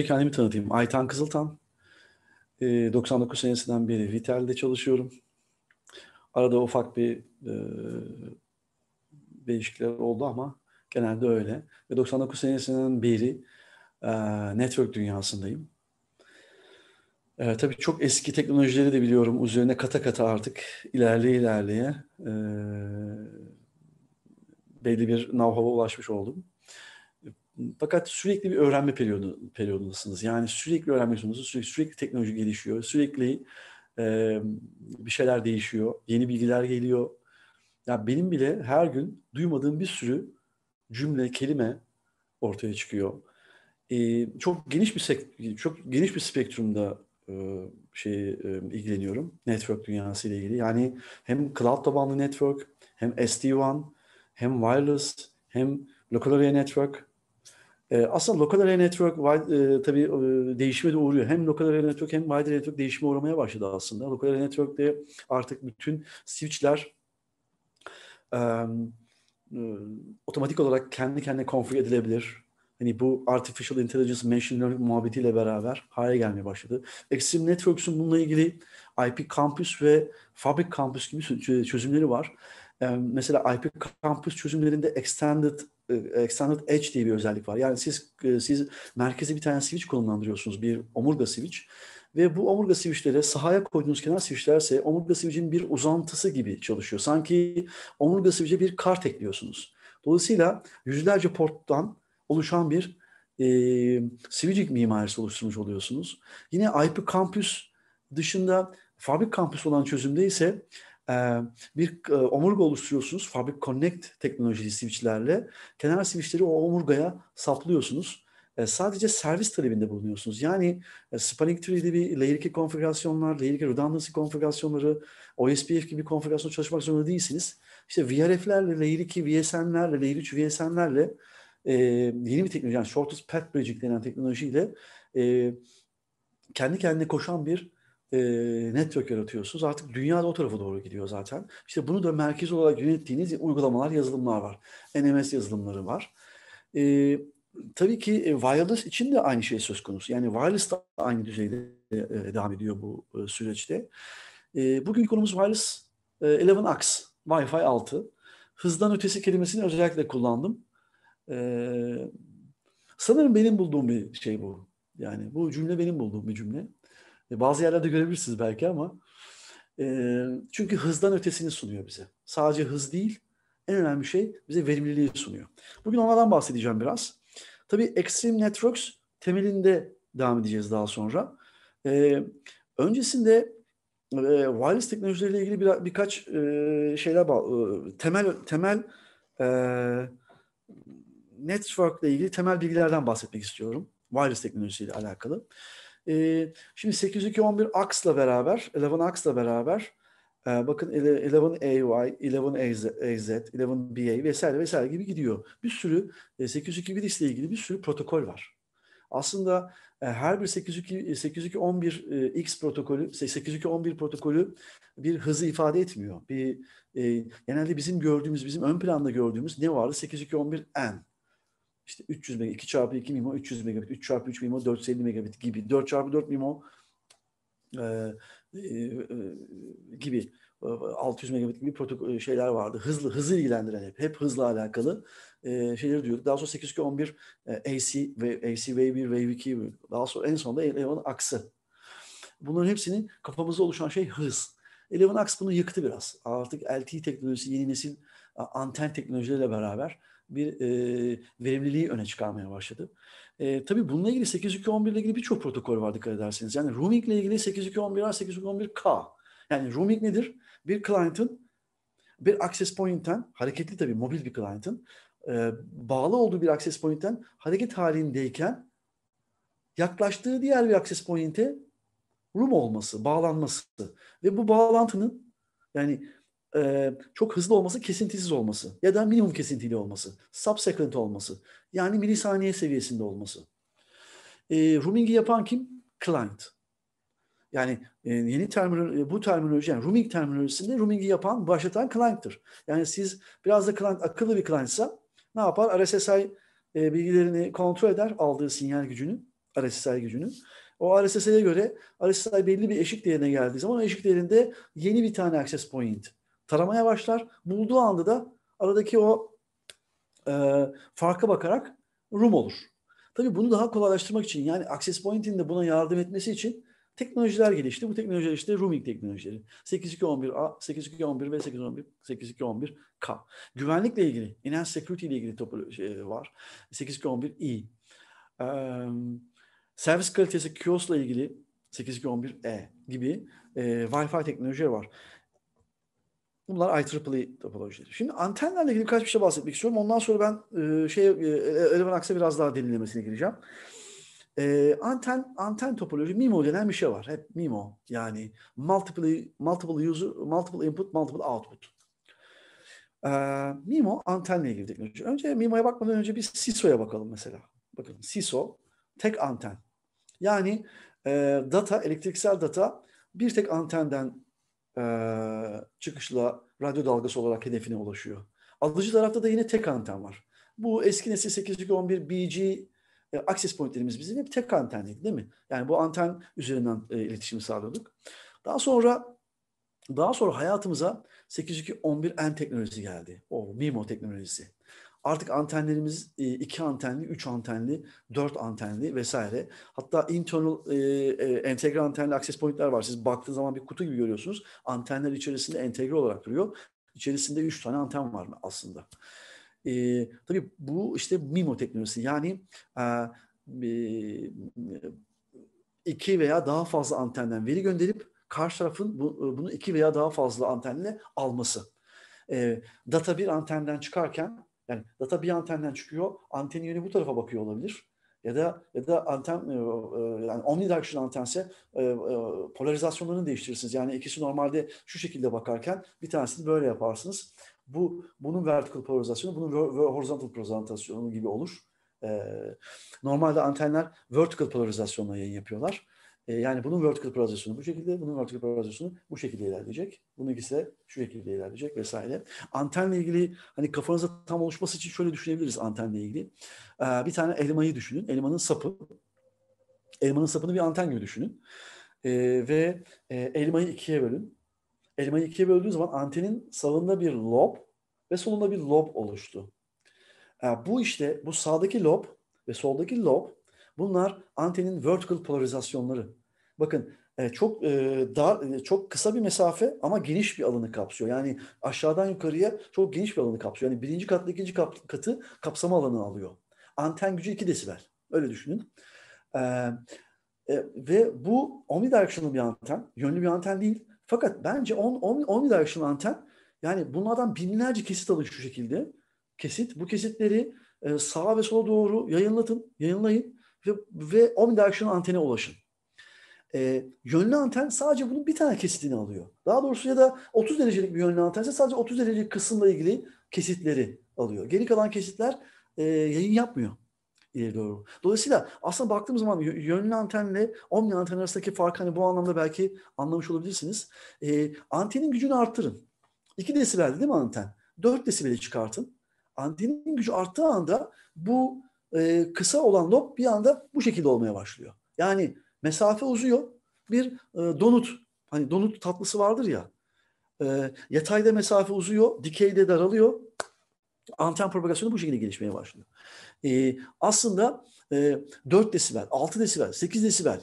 önce kendimi tanıtayım. Aytan Kızıltan. 99 ee, senesinden beri Vitel'de çalışıyorum. Arada ufak bir e, değişiklikler oldu ama genelde öyle. Ve 99 senesinden beri e, network dünyasındayım. E, tabii çok eski teknolojileri de biliyorum. Üzerine kata kata artık ilerleye ilerleye e, belli bir navhava ulaşmış oldum. Fakat sürekli bir öğrenme periyodu, periyodundasınız. Yani sürekli öğrenmek zorundasınız. Sürekli, sürekli teknoloji gelişiyor. Sürekli e, bir şeyler değişiyor. Yeni bilgiler geliyor. Ya yani benim bile her gün duymadığım bir sürü cümle, kelime ortaya çıkıyor. E, çok geniş bir sek- çok geniş bir spektrumda e, şey e, ilgileniyorum. Network dünyası ile ilgili. Yani hem cloud tabanlı network, hem SD-WAN, hem wireless, hem local area network ee, aslında lokal area network e, tabii e, değişime de uğruyor. Hem lokal area network hem wide area network değişime uğramaya başladı aslında. Lokal area network'te artık bütün switch'ler e, e, otomatik olarak kendi kendine konfig edilebilir. Hani bu artificial intelligence, machine learning muhabbetiyle beraber hale gelmeye başladı. Extreme Networks'un bununla ilgili IP Campus ve Fabric Campus gibi çözümleri var. Ee, mesela IP Campus çözümlerinde extended extended e, edge diye bir özellik var. Yani siz e, siz merkezi bir tane switch konumlandırıyorsunuz, bir omurga switch ve bu omurga switchlere sahaya koyduğunuz kenar switchlerse omurga switch'in bir uzantısı gibi çalışıyor. Sanki omurga switch'e bir kart ekliyorsunuz. Dolayısıyla yüzlerce porttan oluşan bir e, switching mimarisi oluşturmuş oluyorsunuz. Yine IP kampüs dışında fabrik kampüs olan çözümde ise ee, bir e, omurga oluşturuyorsunuz Fabric Connect teknolojili switchlerle. Kenar switchleri o omurgaya saplıyorsunuz. Ee, sadece servis talebinde bulunuyorsunuz. Yani e, Spanning Tree'de bir Layer 2 konfigürasyonlar, Layer 2 redundancy konfigürasyonları, OSPF gibi konfigürasyon çalışmak zorunda değilsiniz. İşte VRF'lerle, Layer 2 VSM'lerle Layer 3 VSM'lerle e, yeni bir teknoloji, yani Shortest Path Bridging denen teknolojiyle kendi kendine koşan bir e, network yaratıyorsunuz. Artık dünya da o tarafa doğru gidiyor zaten. İşte bunu da merkez olarak yönettiğiniz uygulamalar, yazılımlar var. NMS yazılımları var. E, tabii ki e, wireless için de aynı şey söz konusu. Yani wireless da aynı düzeyde e, e devam ediyor bu e, süreçte. E, bugün konumuz wireless e, 11X, Wi-Fi 6. Hızdan ötesi kelimesini özellikle kullandım. E, sanırım benim bulduğum bir şey bu. Yani bu cümle benim bulduğum bir cümle. E, bazı yerlerde görebilirsiniz belki ama. E, çünkü hızdan ötesini sunuyor bize. Sadece hız değil, en önemli şey bize verimliliği sunuyor. Bugün onlardan bahsedeceğim biraz. Tabii Extreme Networks temelinde devam edeceğiz daha sonra. E, öncesinde e, wireless teknolojileriyle ilgili bir, birkaç e, şeyler temel temel network ile ilgili temel bilgilerden bahsetmek istiyorum. Wireless teknolojisiyle alakalı. E, şimdi 8211 AX'la beraber, 11 AX'la beraber e, bakın 11AY, 11AZ, 11BA vesaire vesaire gibi gidiyor. Bir sürü e, 8021 ile ilgili bir sürü protokol var. Aslında e, her bir 802, 80211 e, e, X protokolü, 8211 protokolü bir hızı ifade etmiyor. Bir e, genelde bizim gördüğümüz, bizim ön planda gördüğümüz ne vardı? 8211 N işte 300 megabit, 2 çarpı 2 MIMO 300 megabit, 3 çarpı 3 MIMO 450 megabit gibi, 4 çarpı 4 MIMO e, e, e, gibi 600 e, megabit gibi protokol e, şeyler vardı. Hızlı, hızı ilgilendiren hep, hep hızla alakalı e, şeyleri diyorduk. Daha sonra 802.11 e, AC, ve, AC Wave 1, Wave 2, daha sonra en sonunda Eleven aksı. Bunların hepsinin kafamızda oluşan şey hız. Eleven aks bunu yıktı biraz. Artık LTE teknolojisi, yeni nesil anten teknolojileriyle beraber bir e, verimliliği öne çıkarmaya başladı. E, tabii bununla ilgili 8211 ile ilgili birçok protokol var dikkat ederseniz. Yani roaming ile ilgili 8211 var, 8211K. Yani roaming nedir? Bir client'ın bir access point'ten, hareketli tabii mobil bir client'ın e, bağlı olduğu bir access point'ten hareket halindeyken yaklaştığı diğer bir access point'e room olması, bağlanması ve bu bağlantının yani e, çok hızlı olması, kesintisiz olması ya da minimum kesintili olması, subsequent olması yani milisaniye seviyesinde olması. E, rooming'i yapan kim? Client. Yani e, yeni terminoloji, bu terminoloji yani rooming terminolojisinde rooming'i yapan, başlatan client'tır. Yani siz biraz da client, akıllı bir client'sa ne yapar? RSSI e, bilgilerini kontrol eder aldığı sinyal gücünü, RSSI gücünü. O RSSI'ye göre RSSI belli bir eşik değerine geldiği zaman o eşik değerinde yeni bir tane access point taramaya başlar. Bulduğu anda da aradaki o e, farka bakarak room olur. Tabii bunu daha kolaylaştırmak için yani Access Point'in de buna yardım etmesi için teknolojiler gelişti. Bu teknolojiler işte rooming teknolojileri. 8211A, 8211 ve 811, 8211K. Güvenlikle ilgili, enhanced security ile ilgili topu, şey var. 8211E. Ee, servis kalitesi kiosla ilgili 8211E gibi e, Wi-Fi teknolojileri var. Bunlar IEEE e topolojileri. Şimdi antenlerle ilgili birkaç bir şey bahsetmek istiyorum. Ondan sonra ben e, şey e, Eleven Aks'a biraz daha derinlemesine gireceğim. E, anten anten topoloji MIMO denen bir şey var. Hep MIMO yani multiple multiple user multiple input multiple output. E, MIMO antenle ilgili teknoloji. Önce MIMO'ya bakmadan önce bir SISO'ya bakalım mesela. Bakalım SISO tek anten. Yani e, data elektriksel data bir tek antenden e, çıkışla radyo dalgası olarak hedefine ulaşıyor. Alıcı tarafta da yine tek anten var. Bu eski nesil 811 BG e, access pointlerimiz bizim hep tek antenliydi değil mi? Yani bu anten üzerinden e, iletişimi sağlıyorduk. Daha sonra daha sonra hayatımıza 802.11n teknolojisi geldi. O MIMO teknolojisi. Artık antenlerimiz e, iki antenli, üç antenli, dört antenli vesaire. Hatta internal e, e, entegre antenli access pointler var. Siz baktığınız zaman bir kutu gibi görüyorsunuz. Antenler içerisinde entegre olarak duruyor. İçerisinde üç tane anten var mı aslında. E, tabii bu işte MIMO teknolojisi. Yani e, iki veya daha fazla antenden veri gönderip karşı tarafın bu, bunu iki veya daha fazla antenle alması. E, data bir antenden çıkarken yani data bir antenden çıkıyor, antenin yönü bu tarafa bakıyor olabilir. Ya da ya da anten e, e, yani omnidirectional antense e, polarizasyonlarını değiştirirsiniz. Yani ikisi normalde şu şekilde bakarken bir tanesini böyle yaparsınız. Bu bunun vertical polarizasyonu, bunun horizontal polarizasyonu gibi olur. Normalde antenler vertical polarizasyonla yayın yapıyorlar. E, yani bunun vertical paralizasyonu bu şekilde, bunun vertical paralizasyonu bu şekilde ilerleyecek. Bunun ikisi de şu şekilde ilerleyecek vesaire. Antenle ilgili hani kafanızda tam oluşması için şöyle düşünebiliriz antenle ilgili. E, bir tane elmayı düşünün. Elmanın sapı. Elmanın sapını bir anten gibi düşünün. E, ve e, elmayı ikiye bölün. Elmayı ikiye böldüğün zaman antenin sağında bir lob ve solunda bir lob oluştu. E, bu işte bu sağdaki lob ve soldaki lob Bunlar antenin vertical polarizasyonları. Bakın e, çok e, dar, e, çok kısa bir mesafe ama geniş bir alanı kapsıyor. Yani aşağıdan yukarıya çok geniş bir alanı kapsıyor. Yani birinci katla ikinci katı kapsama alanı alıyor. Anten gücü 2 desibel. Öyle düşünün. Ee, e, ve bu omnidirectional bir anten. Yönlü bir anten değil. Fakat bence on, on, omnidirectional anten yani bunlardan binlerce kesit alın şu şekilde. Kesit. Bu kesitleri e, sağa ve sola doğru yayınlatın, yayınlayın ve, ve omnidirectional antene ulaşın. E, yönlü anten sadece bunun bir tane kesitini alıyor. Daha doğrusu ya da 30 derecelik bir yönlü antense sadece 30 derecelik kısımla ilgili kesitleri alıyor. Geri kalan kesitler e, yayın yapmıyor ileri doğru. Dolayısıyla aslında baktığımız zaman yönlü antenle omni anten arasındaki farkı hani bu anlamda belki anlamış olabilirsiniz. E, antenin gücünü arttırın. 2 desibeldi değil mi anten? 4 desibeli çıkartın. Antenin gücü arttığı anda bu e, kısa olan lob bir anda bu şekilde olmaya başlıyor. Yani mesafe uzuyor. Bir e, donut, hani donut tatlısı vardır ya. E, yatayda mesafe uzuyor, dikeyde daralıyor. Anten propagasyonu bu şekilde gelişmeye başlıyor. E, aslında e, 4 desibel, 6 desibel, 8 desibel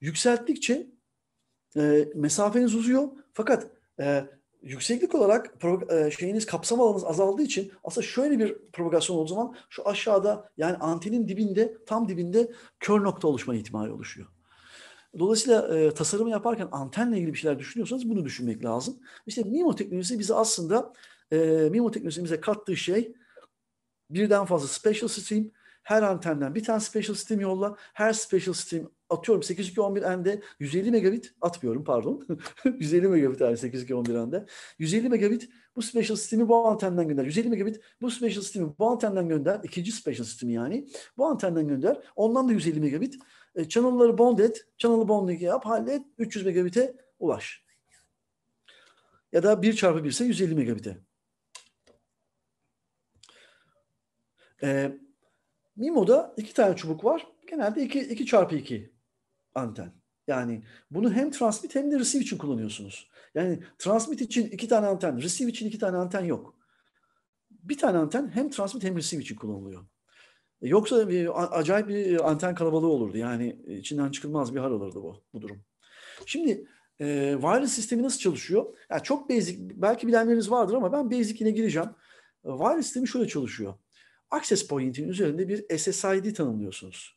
yükselttikçe e, mesafeniz uzuyor. Fakat e, yükseklik olarak e, şeyiniz kapsam alanınız azaldığı için aslında şöyle bir provokasyon olduğu zaman şu aşağıda yani antenin dibinde tam dibinde kör nokta oluşma ihtimali oluşuyor. Dolayısıyla e, tasarımı yaparken antenle ilgili bir şeyler düşünüyorsanız bunu düşünmek lazım. İşte MIMO teknolojisi bize aslında e, MIMO teknolojisi bize kattığı şey birden fazla special stream, her antenden bir tane special stream yolla, her special stream atıyorum 8211N'de 150 megabit atmıyorum pardon. 150 megabit yani 8211N'de. 150 megabit bu special sistemi bu antenden gönder. 150 megabit bu special sistemi bu antenden gönder. İkinci special sistemi yani. Bu antenden gönder. Ondan da 150 megabit. E, channel'ları bond et. Channel'ı bonding yap. Hallet. 300 megabite ulaş. Ya da 1 çarpı 1 ise 150 megabite. E, Mimo'da iki tane çubuk var. Genelde 2, 2 çarpı 2 anten. Yani bunu hem transmit hem de receive için kullanıyorsunuz. Yani transmit için iki tane anten, receive için iki tane anten yok. Bir tane anten hem transmit hem receive için kullanılıyor. E, yoksa bir, e, acayip bir e, anten kalabalığı olurdu. Yani içinden çıkılmaz bir hal olurdu bu, bu durum. Şimdi e, wireless sistemi nasıl çalışıyor? Yani çok basic, belki bilenleriniz vardır ama ben basic yine gireceğim. wireless sistemi şöyle çalışıyor. Access point'in üzerinde bir SSID tanımlıyorsunuz.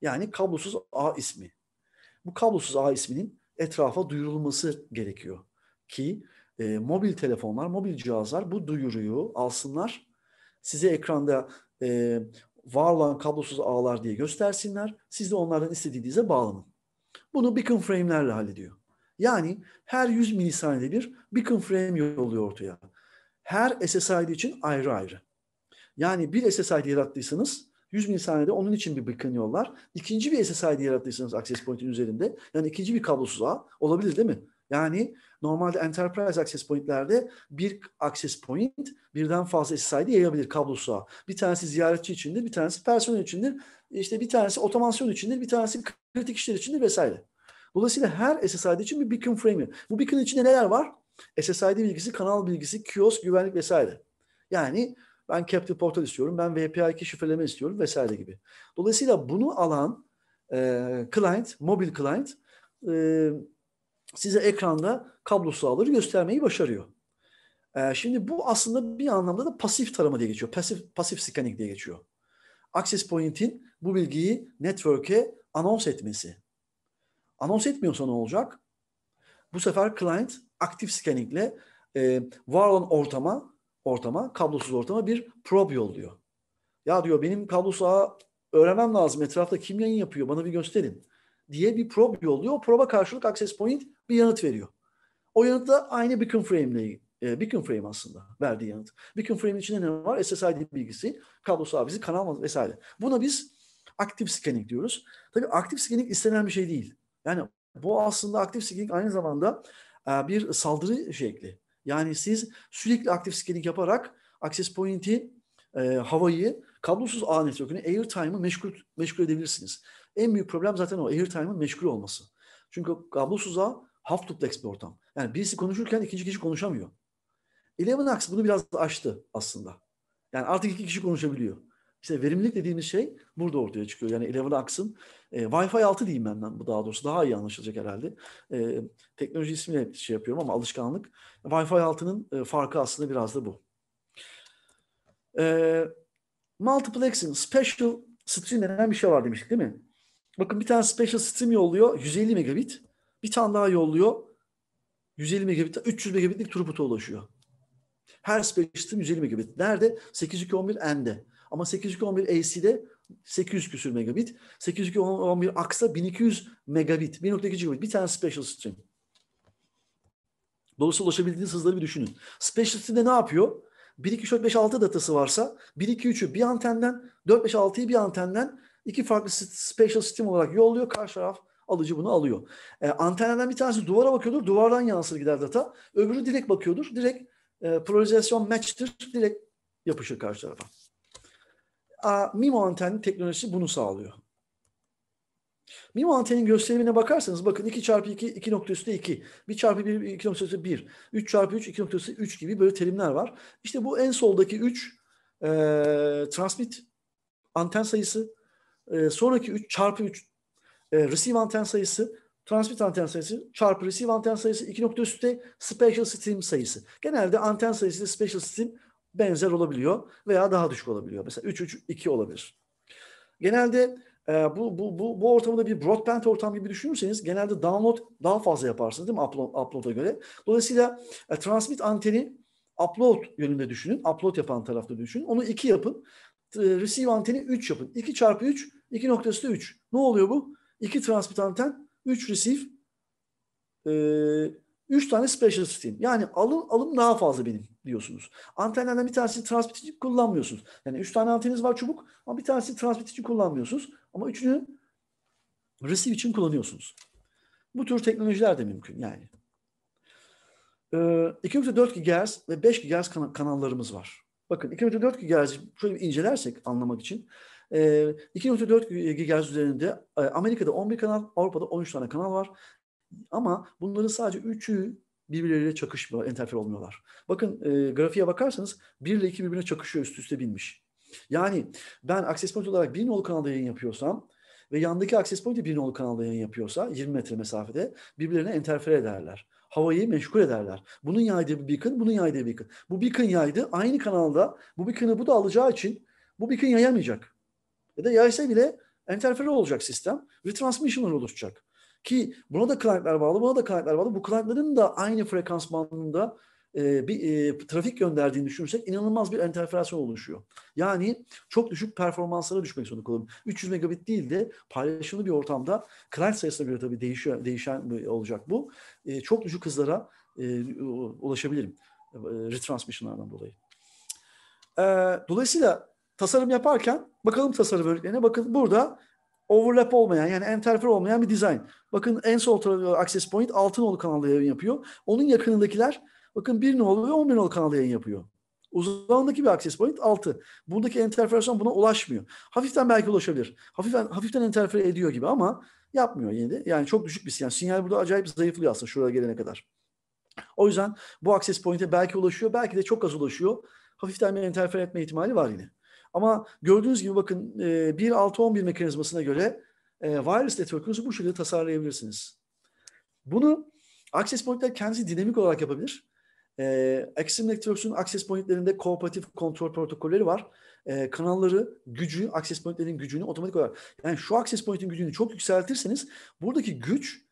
Yani kablosuz ağ ismi. Bu kablosuz ağ isminin etrafa duyurulması gerekiyor ki e, mobil telefonlar, mobil cihazlar bu duyuruyu alsınlar. Size ekranda e, var olan kablosuz ağlar diye göstersinler. Siz de onlardan istediğinize bağlanın. Bunu beacon frame'lerle hallediyor. Yani her 100 milisaniyede bir beacon frame yolluyor ortaya. Her SSID için ayrı ayrı. Yani bir SSID yarattıysanız 100 bin onun için bir yollar. İkinci bir SSID yarattıysanız access point'in üzerinde yani ikinci bir kablosuz ağ olabilir değil mi? Yani normalde enterprise access point'lerde bir access point birden fazla SSID yayabilir kablosuz ağ. Bir tanesi ziyaretçi içindir, bir tanesi personel içindir, işte bir tanesi otomasyon içindir, bir tanesi kritik işler içindir vesaire. Dolayısıyla her SSID için bir beacon frame'i. Bu beacon içinde neler var? SSID bilgisi, kanal bilgisi, kiosk, güvenlik vesaire. Yani ben Captive Portal istiyorum, ben vpi 2 şifreleme istiyorum vesaire gibi. Dolayısıyla bunu alan e, client, mobil client e, size ekranda kablosu alır göstermeyi başarıyor. E, şimdi bu aslında bir anlamda da pasif tarama diye geçiyor. Pasif, pasif scanning diye geçiyor. Access Point'in bu bilgiyi network'e anons etmesi. Anons etmiyorsa ne olacak? Bu sefer client aktif scanningle e, var olan ortama ortama, kablosuz ortama bir prob yolluyor. Ya diyor benim kablosuz ağı öğrenmem lazım. Etrafta kim yayın yapıyor bana bir gösterin diye bir prob yolluyor. O proba karşılık access point bir yanıt veriyor. O yanıt da aynı beacon frame e, beacon frame aslında verdiği yanıt. Beacon frame içinde ne var? SSID bilgisi, kablosuz ağ bizi, kanal vesaire. Buna biz aktif scanning diyoruz. Tabii aktif scanning istenen bir şey değil. Yani bu aslında aktif scanning aynı zamanda e, bir saldırı şekli. Yani siz sürekli aktif scaling yaparak access point'i, e, havayı, kablosuz ağ network'ünü, airtime'ı meşgul, meşgul edebilirsiniz. En büyük problem zaten o airtime'ın meşgul olması. Çünkü kablosuz ağ half duplex bir ortam. Yani birisi konuşurken ikinci kişi konuşamıyor. Eleven Axe bunu biraz açtı aslında. Yani artık iki kişi konuşabiliyor. İşte verimlilik dediğimiz şey burada ortaya çıkıyor. Yani Eleven aksın, e, Wi-Fi 6 diyeyim ben, ben bu daha doğrusu daha iyi anlaşılacak herhalde. E, teknoloji ismiyle şey yapıyorum ama alışkanlık. Wi-Fi 6'nın e, farkı aslında biraz da bu. E, multiplexing, special stream denen bir şey var demiştik değil mi? Bakın bir tane special stream yolluyor 150 megabit. Bir tane daha yolluyor 150 megabit, 300 megabitlik throughput'a ulaşıyor. Her special stream 150 megabit. Nerede? 8211N'de. Ama 811 AC'de 800 küsür megabit. 811 aksa 1200 megabit. 1.2 gigabit. Bir tane special stream. Dolayısıyla ulaşabildiğiniz hızları bir düşünün. Special stream'de ne yapıyor? 1, 2, 3, 4, 5, 6 datası varsa 1, 2, 3'ü bir antenden 4, 5, 6'yı bir antenden iki farklı special stream olarak yolluyor. Karşı taraf alıcı bunu alıyor. E, antenden bir tanesi duvara bakıyordur. Duvardan yansır gider data. Öbürü direkt bakıyordur. Direkt e, polarizasyon match'tir. Direkt yapışır karşı tarafa. A, MIMO anten teknolojisi bunu sağlıyor. MIMO antenin gösterimine bakarsanız bakın 2 çarpı 2, 2 nokta üstü 2. 1 çarpı 1, 2 nokta üstü 1. 3 çarpı 3, 2 nokta üstü 3 gibi böyle terimler var. İşte bu en soldaki 3 e, transmit anten sayısı. E, sonraki 3 çarpı 3 e, receive anten sayısı. Transmit anten sayısı çarpı receive anten sayısı. 2 nokta üstte special stream sayısı. Genelde anten sayısı special stream benzer olabiliyor veya daha düşük olabiliyor. Mesela 3-3-2 olabilir. Genelde e, bu, bu, bu, bu ortamda bir broadband ortam gibi düşünürseniz genelde download daha fazla yaparsınız değil mi upload, upload'a göre? Dolayısıyla e, transmit anteni upload yönünde düşünün. Upload yapan tarafta düşünün. Onu 2 yapın. E, receive anteni 3 yapın. 2 çarpı 3, 2 noktası da 3. Ne oluyor bu? 2 transmit anten, 3 receive, e, tane special stream. Yani alım, alım daha fazla benim diyorsunuz. Antenlerden bir tanesini için kullanmıyorsunuz. Yani üç tane anteniniz var çubuk ama bir tanesini için kullanmıyorsunuz. Ama üçünü receive için kullanıyorsunuz. Bu tür teknolojiler de mümkün yani. Ee, 2.4 GHz ve 5 GHz kan- kanallarımız var. Bakın 2.4 GHz şöyle bir incelersek anlamak için. E, 2.4 GHz üzerinde e, Amerika'da 11 kanal, Avrupa'da 13 tane kanal var. Ama bunların sadece 3'ü birbirleriyle çakışmıyor, enterfer olmuyorlar. Bakın e, grafiğe bakarsanız 1 ile 2 birbirine çakışıyor, üst üste binmiş. Yani ben access point olarak bir nolu kanalda yayın yapıyorsam ve yandaki access point de bir nolu kanalda yayın yapıyorsa 20 metre mesafede birbirlerine enterfer ederler. Havayı meşgul ederler. Bunun yaydığı bir beacon, bunun yaydığı bir beacon. Bu beacon yaydı aynı kanalda bu beacon'ı bu da alacağı için bu beacon yayamayacak. Ya da yaysa bile enterfere olacak sistem. Retransmission oluşacak. Ki buna da clientler bağlı, buna da clientler bağlı. Bu clientlerin da aynı frekans bandında e, bir e, trafik gönderdiğini düşünürsek inanılmaz bir interferasyon oluşuyor. Yani çok düşük performanslara düşmek zorunda kalalım. 300 megabit değil de paylaşımlı bir ortamda client sayısına göre tabii değişiyor, değişen olacak bu. E, çok düşük hızlara e, ulaşabilirim e, retransmissionlardan dolayı. E, dolayısıyla tasarım yaparken bakalım tasarım örneklerine. Bakın burada overlap olmayan yani enterfer olmayan bir dizayn. Bakın en sol tarafı access point Altınoğlu kanalda yayın yapıyor. Onun yakınındakiler bakın 1 nolu ve 11 nolu kanalda yayın yapıyor. Uzağındaki bir access point 6. Buradaki enterferasyon buna ulaşmıyor. Hafiften belki ulaşabilir. Hafiften, hafiften enterfer ediyor gibi ama yapmıyor yine de. Yani çok düşük bir sinyal. Sinyal burada acayip zayıflıyor aslında şuraya gelene kadar. O yüzden bu access point'e belki ulaşıyor, belki de çok az ulaşıyor. Hafiften bir enterfer etme ihtimali var yine. Ama gördüğünüz gibi bakın e, 1.6.11 mekanizmasına göre e, wireless network'ünüzü bu şekilde tasarlayabilirsiniz. Bunu access point'ler kendisi dinamik olarak yapabilir. E, Axiom Networks'un access point'lerinde kooperatif kontrol protokolleri var. E, kanalları, gücü, access point'lerin gücünü otomatik olarak. Yani şu access point'in gücünü çok yükseltirseniz buradaki güç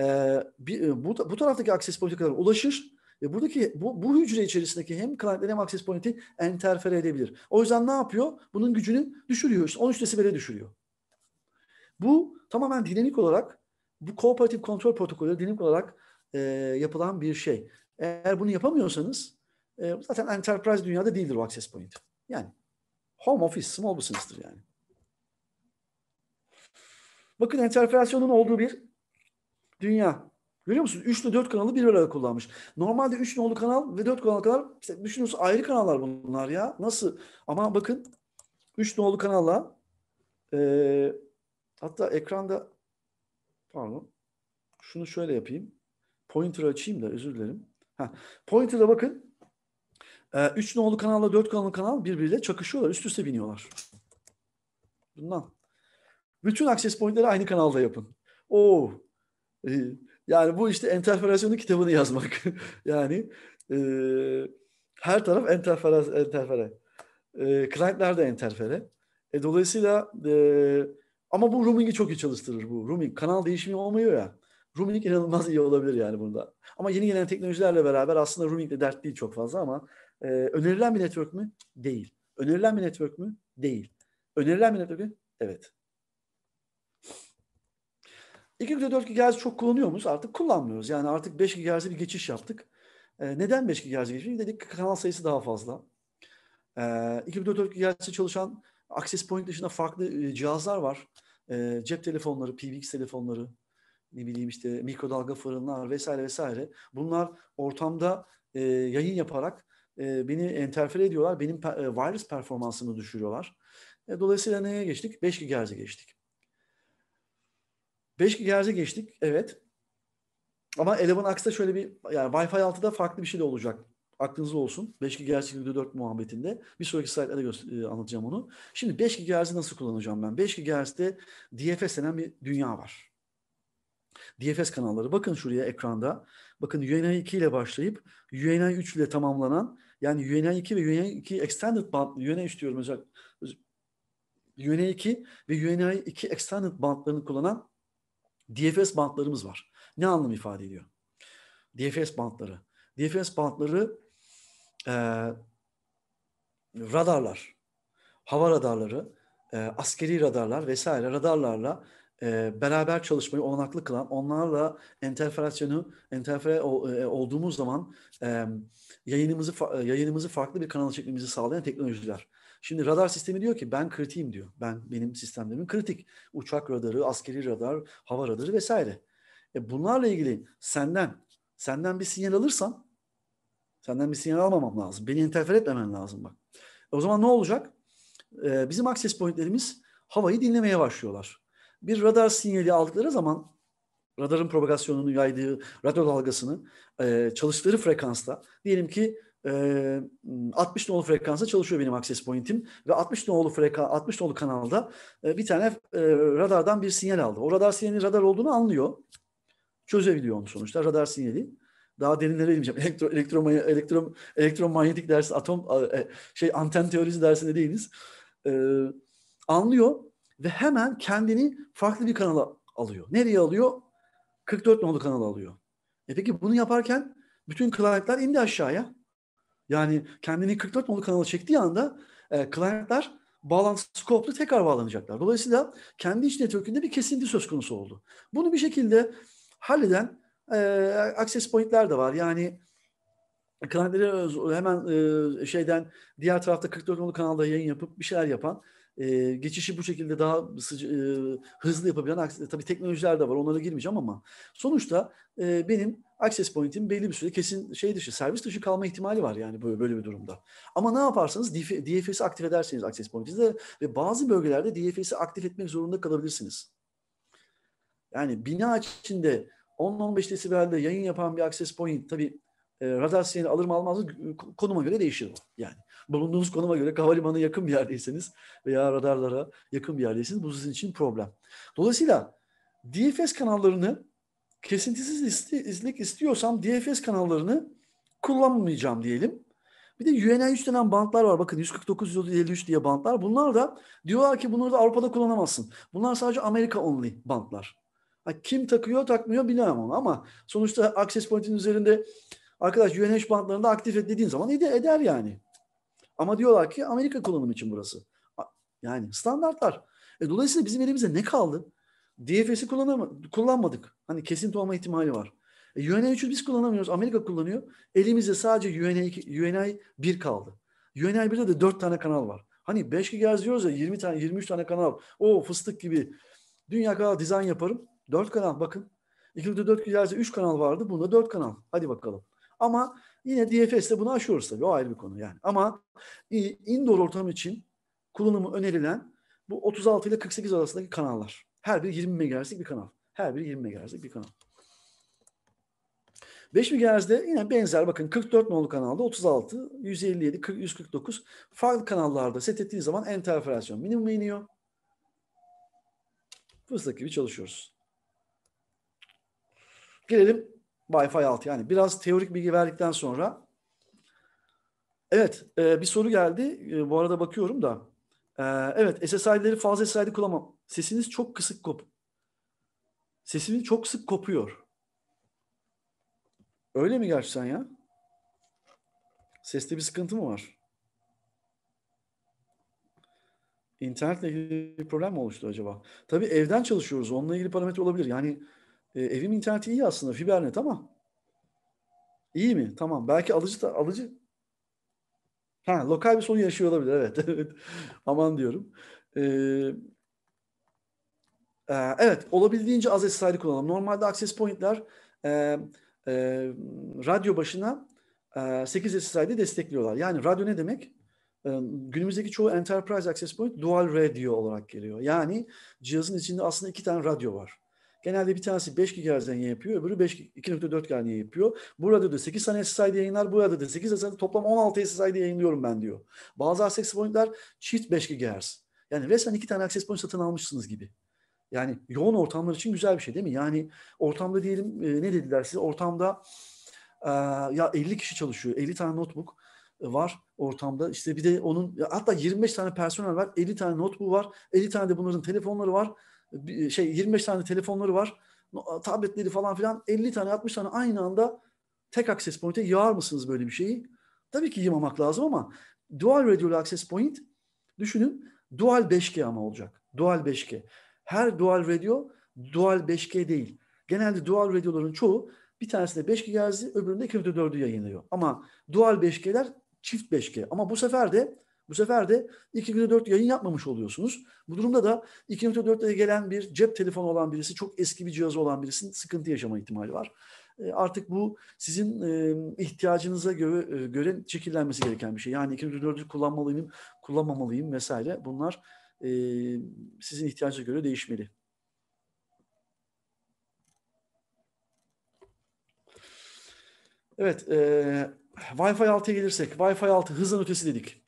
e, bir, e, bu, bu taraftaki access point'e kadar ulaşır e buradaki bu, bu hücre içerisindeki hem client'leri hem access point'i enterfere edebilir. O yüzden ne yapıyor? Bunun gücünü düşürüyor. İşte 13 desibele düşürüyor. Bu tamamen dinamik olarak bu kooperatif kontrol protokolü dinamik olarak e, yapılan bir şey. Eğer bunu yapamıyorsanız e, zaten enterprise dünyada değildir o access point. Yani home office, small business'tır yani. Bakın enterferasyonun olduğu bir dünya. Görüyor musun? 3 ile 4 kanalı bir arada kullanmış. Normalde 3 nolu kanal ve 4 kanal kadar işte düşünüyorsun ayrı kanallar bunlar ya. Nasıl? Ama bakın 3 nolu kanalla e, hatta ekranda pardon şunu şöyle yapayım. pointer açayım da özür dilerim. Heh. Pointer'da bakın 3 e, nolu kanalla 4 kanalı kanal birbiriyle çakışıyorlar. Üst üste biniyorlar. Bundan. Bütün access pointleri aynı kanalda yapın. Oo. Oh, e, yani bu işte enterferasyonun kitabını yazmak. yani e, her taraf enterfere. enterfere. E, clientler de enterfere. E, dolayısıyla e, ama bu roaming'i çok iyi çalıştırır bu. Roaming kanal değişimi olmuyor ya. Roaming inanılmaz iyi olabilir yani bunda. Ama yeni gelen teknolojilerle beraber aslında roaming de dert değil çok fazla ama e, önerilen bir network mü? Değil. Önerilen bir network mü? Değil. Önerilen bir network mü? Evet. 2G, 2.4 GHz çok kullanıyor muyuz? Artık kullanmıyoruz. Yani artık 5 GHz'e bir geçiş yaptık. E, neden 5 GHz'e geçiş? Dedik kanal sayısı daha fazla. E, 2.4 GHz'e çalışan access point dışında farklı e, cihazlar var. E, cep telefonları, PBX telefonları, ne bileyim işte mikrodalga fırınlar vesaire vesaire. Bunlar ortamda e, yayın yaparak e, beni enterfere ediyorlar. Benim e, virus performansımı düşürüyorlar. E, dolayısıyla neye geçtik? 5 GHz'e geçtik. 5 GHz'e geçtik. Evet. Ama Eleven X'da şöyle bir yani Wi-Fi 6'da farklı bir şey de olacak. Aklınızda olsun. 5 GHz 4 muhabbetinde. Bir sonraki slaytlarda göster- e, anlatacağım onu. Şimdi 5 GHz'i nasıl kullanacağım ben? 5 GHz'de DFS denen bir dünya var. DFS kanalları. Bakın şuraya ekranda. Bakın UNI 2 ile başlayıp UNI 3 ile tamamlanan yani UNI 2 ve UNI 2 Extended Band, UNI 3 diyorum özel, UNI 2 ve UNI 2 Extended Bandlarını kullanan DFS bantlarımız var. Ne anlam ifade ediyor? DFS bantları. DFS bantları e, radarlar, hava radarları, e, askeri radarlar vesaire radarlarla e, beraber çalışmayı olanaklı kılan, onlarla enterferasyonu, enterfere e, olduğumuz zaman e, yayınımızı fa, yayınımızı farklı bir kanala çekmemizi sağlayan teknolojiler. Şimdi radar sistemi diyor ki ben kritiyim diyor. Ben benim sistemlerim kritik. Uçak radarı, askeri radar, hava radarı vesaire. E bunlarla ilgili senden senden bir sinyal alırsam senden bir sinyal almamam lazım. Beni interfer etmemen lazım bak. E o zaman ne olacak? E, bizim access pointlerimiz havayı dinlemeye başlıyorlar. Bir radar sinyali aldıkları zaman radarın propagasyonunu yaydığı radyo dalgasını e, çalıştıkları frekansta diyelim ki 60 ee, nolu frekansa çalışıyor benim access point'im ve 60 nolu frekan 60 nolu kanalda e, bir tane e, radardan bir sinyal aldı. O radar sinyalinin radar olduğunu anlıyor. Çözebiliyor onu sonuçta radar sinyali. Daha derinlere inmeyeceğim. Elektro, elektro, elektro, elektromanyetik dersi, atom e, şey anten teorisi dersinde değiliz. Ee, anlıyor ve hemen kendini farklı bir kanala alıyor. Nereye alıyor? 44 nolu kanal alıyor. E peki bunu yaparken bütün client'lar indi aşağıya. Yani kendini 44 nolu kanala çektiği anda e, clientler bağlantısı koptu tekrar bağlanacaklar. Dolayısıyla kendi iç network'ünde bir kesinti söz konusu oldu. Bunu bir şekilde halleden e, access point'ler de var. Yani kanalları hemen e, şeyden diğer tarafta 44 nolu kanalda yayın yapıp bir şeyler yapan e, geçişi bu şekilde daha sıca, e, hızlı yapabilen e, tabii teknolojiler de var onlara girmeyeceğim ama sonuçta e, benim access pointim belli bir süre kesin şey dışı servis dışı kalma ihtimali var yani böyle, böyle bir durumda. Ama ne yaparsanız DFS'i aktif ederseniz access point'inizde ve bazı bölgelerde DFS'i aktif etmek zorunda kalabilirsiniz. Yani bina içinde 10-15 desibelde yayın yapan bir access point tabii e, radar sinyali alır mı almaz mı konuma göre değişir yani bulunduğunuz konuma göre havalimanına yakın bir yerdeyseniz veya radarlara yakın bir yerdeyseniz bu sizin için problem. Dolayısıyla DFS kanallarını kesintisiz isti, izlik istiyorsam DFS kanallarını kullanmayacağım diyelim. Bir de UNN3 denen bantlar var. Bakın 149, 153 diye bantlar. Bunlar da diyorlar ki bunları da Avrupa'da kullanamazsın. Bunlar sadece Amerika only bantlar. Ha, kim takıyor takmıyor bilemem onu ama sonuçta access point'in üzerinde arkadaş UNH bantlarında aktif et dediğin zaman eder yani. Ama diyorlar ki Amerika kullanımı için burası. Yani standartlar. E, dolayısıyla bizim elimizde ne kaldı? DFS'i kullanmadık. Hani kesinti olma ihtimali var. E, UNI3'ü biz kullanamıyoruz. Amerika kullanıyor. Elimizde sadece UNI, UNI 1 kaldı. UNI 1'de de 4 tane kanal var. Hani 5 GHz diyoruz ya 20 tane 23 tane kanal. O fıstık gibi. Dünya kadar dizayn yaparım. 4 kanal bakın. İlk 4 GHz'de 3 kanal vardı. Bunda 4 kanal. Hadi bakalım. Ama Yine DFS de bunu aşıyoruz tabii. O ayrı bir konu yani. Ama indoor ortam için kullanımı önerilen bu 36 ile 48 arasındaki kanallar. Her biri 20 MHz'lik bir kanal. Her biri 20 MHz'lik bir kanal. 5 MHz'de yine benzer bakın 44 nolu kanalda 36, 157, 40, 149 farklı kanallarda set ettiğiniz zaman interferasyon minimum iniyor. Fıstık gibi çalışıyoruz. Gelelim Wi-Fi 6 yani biraz teorik bilgi verdikten sonra. Evet e, bir soru geldi. E, bu arada bakıyorum da. E, evet SSID'leri fazla SSID kullanmam. Sesiniz çok kısık kop. Sesiniz çok sık kopuyor. Öyle mi gerçekten ya? Seste bir sıkıntı mı var? internetle ilgili bir problem mi oluştu acaba? Tabii evden çalışıyoruz. Onunla ilgili parametre olabilir. Yani e, evim interneti iyi aslında fibernet ama iyi mi? Tamam. Belki alıcı da alıcı ha, lokal bir sorun yaşıyor olabilir. Evet. evet. Aman diyorum. Eee e, evet, olabildiğince az SSID kullanalım. Normalde access point'ler e, e, radyo başına e, 8 SSID destekliyorlar. Yani radyo ne demek? E, günümüzdeki çoğu enterprise access point dual radio olarak geliyor. Yani cihazın içinde aslında iki tane radyo var. Genelde bir tanesi 5 GHz'den yapıyor, öbürü 2.4 GHz yapıyor. Burada da 8 tane SSI'de yayınlar, burada da 8 SSI'de toplam 16 SSI'de yayınlıyorum ben diyor. Bazı access point'ler çift 5 GHz. Yani resmen iki tane access point satın almışsınız gibi. Yani yoğun ortamlar için güzel bir şey değil mi? Yani ortamda diyelim e, ne dediler size? Ortamda e, ya 50 kişi çalışıyor, 50 tane notebook e, var ortamda. İşte bir de onun hatta 25 tane personel var, 50 tane notebook var, 50 tane de bunların telefonları var. E, şey 25 tane telefonları var. Tabletleri falan filan 50 tane 60 tane aynı anda tek access point'e yağar mısınız böyle bir şeyi? Tabii ki yığmamak lazım ama dual radio access point düşünün dual 5G ama olacak. Dual 5G. Her dual radio dual 5G değil. Genelde dual radyoların çoğu bir tanesinde 5 GHz'i öbüründe 2.4'ü yayınlıyor. Ama dual 5G'ler çift 5G. Ama bu sefer de bu sefer de 2.4 yayın yapmamış oluyorsunuz. Bu durumda da 2.4'te gelen bir cep telefonu olan birisi, çok eski bir cihaz olan birisinin sıkıntı yaşama ihtimali var. E, artık bu sizin e, ihtiyacınıza göre, e, göre şekillenmesi gereken bir şey. Yani 2.4'ü kullanmalıyım, kullanmamalıyım vesaire. Bunlar sizin ihtiyacınıza göre değişmeli. Evet, e, Wi-Fi 6'ya gelirsek, Wi-Fi 6 hızın ötesi dedik.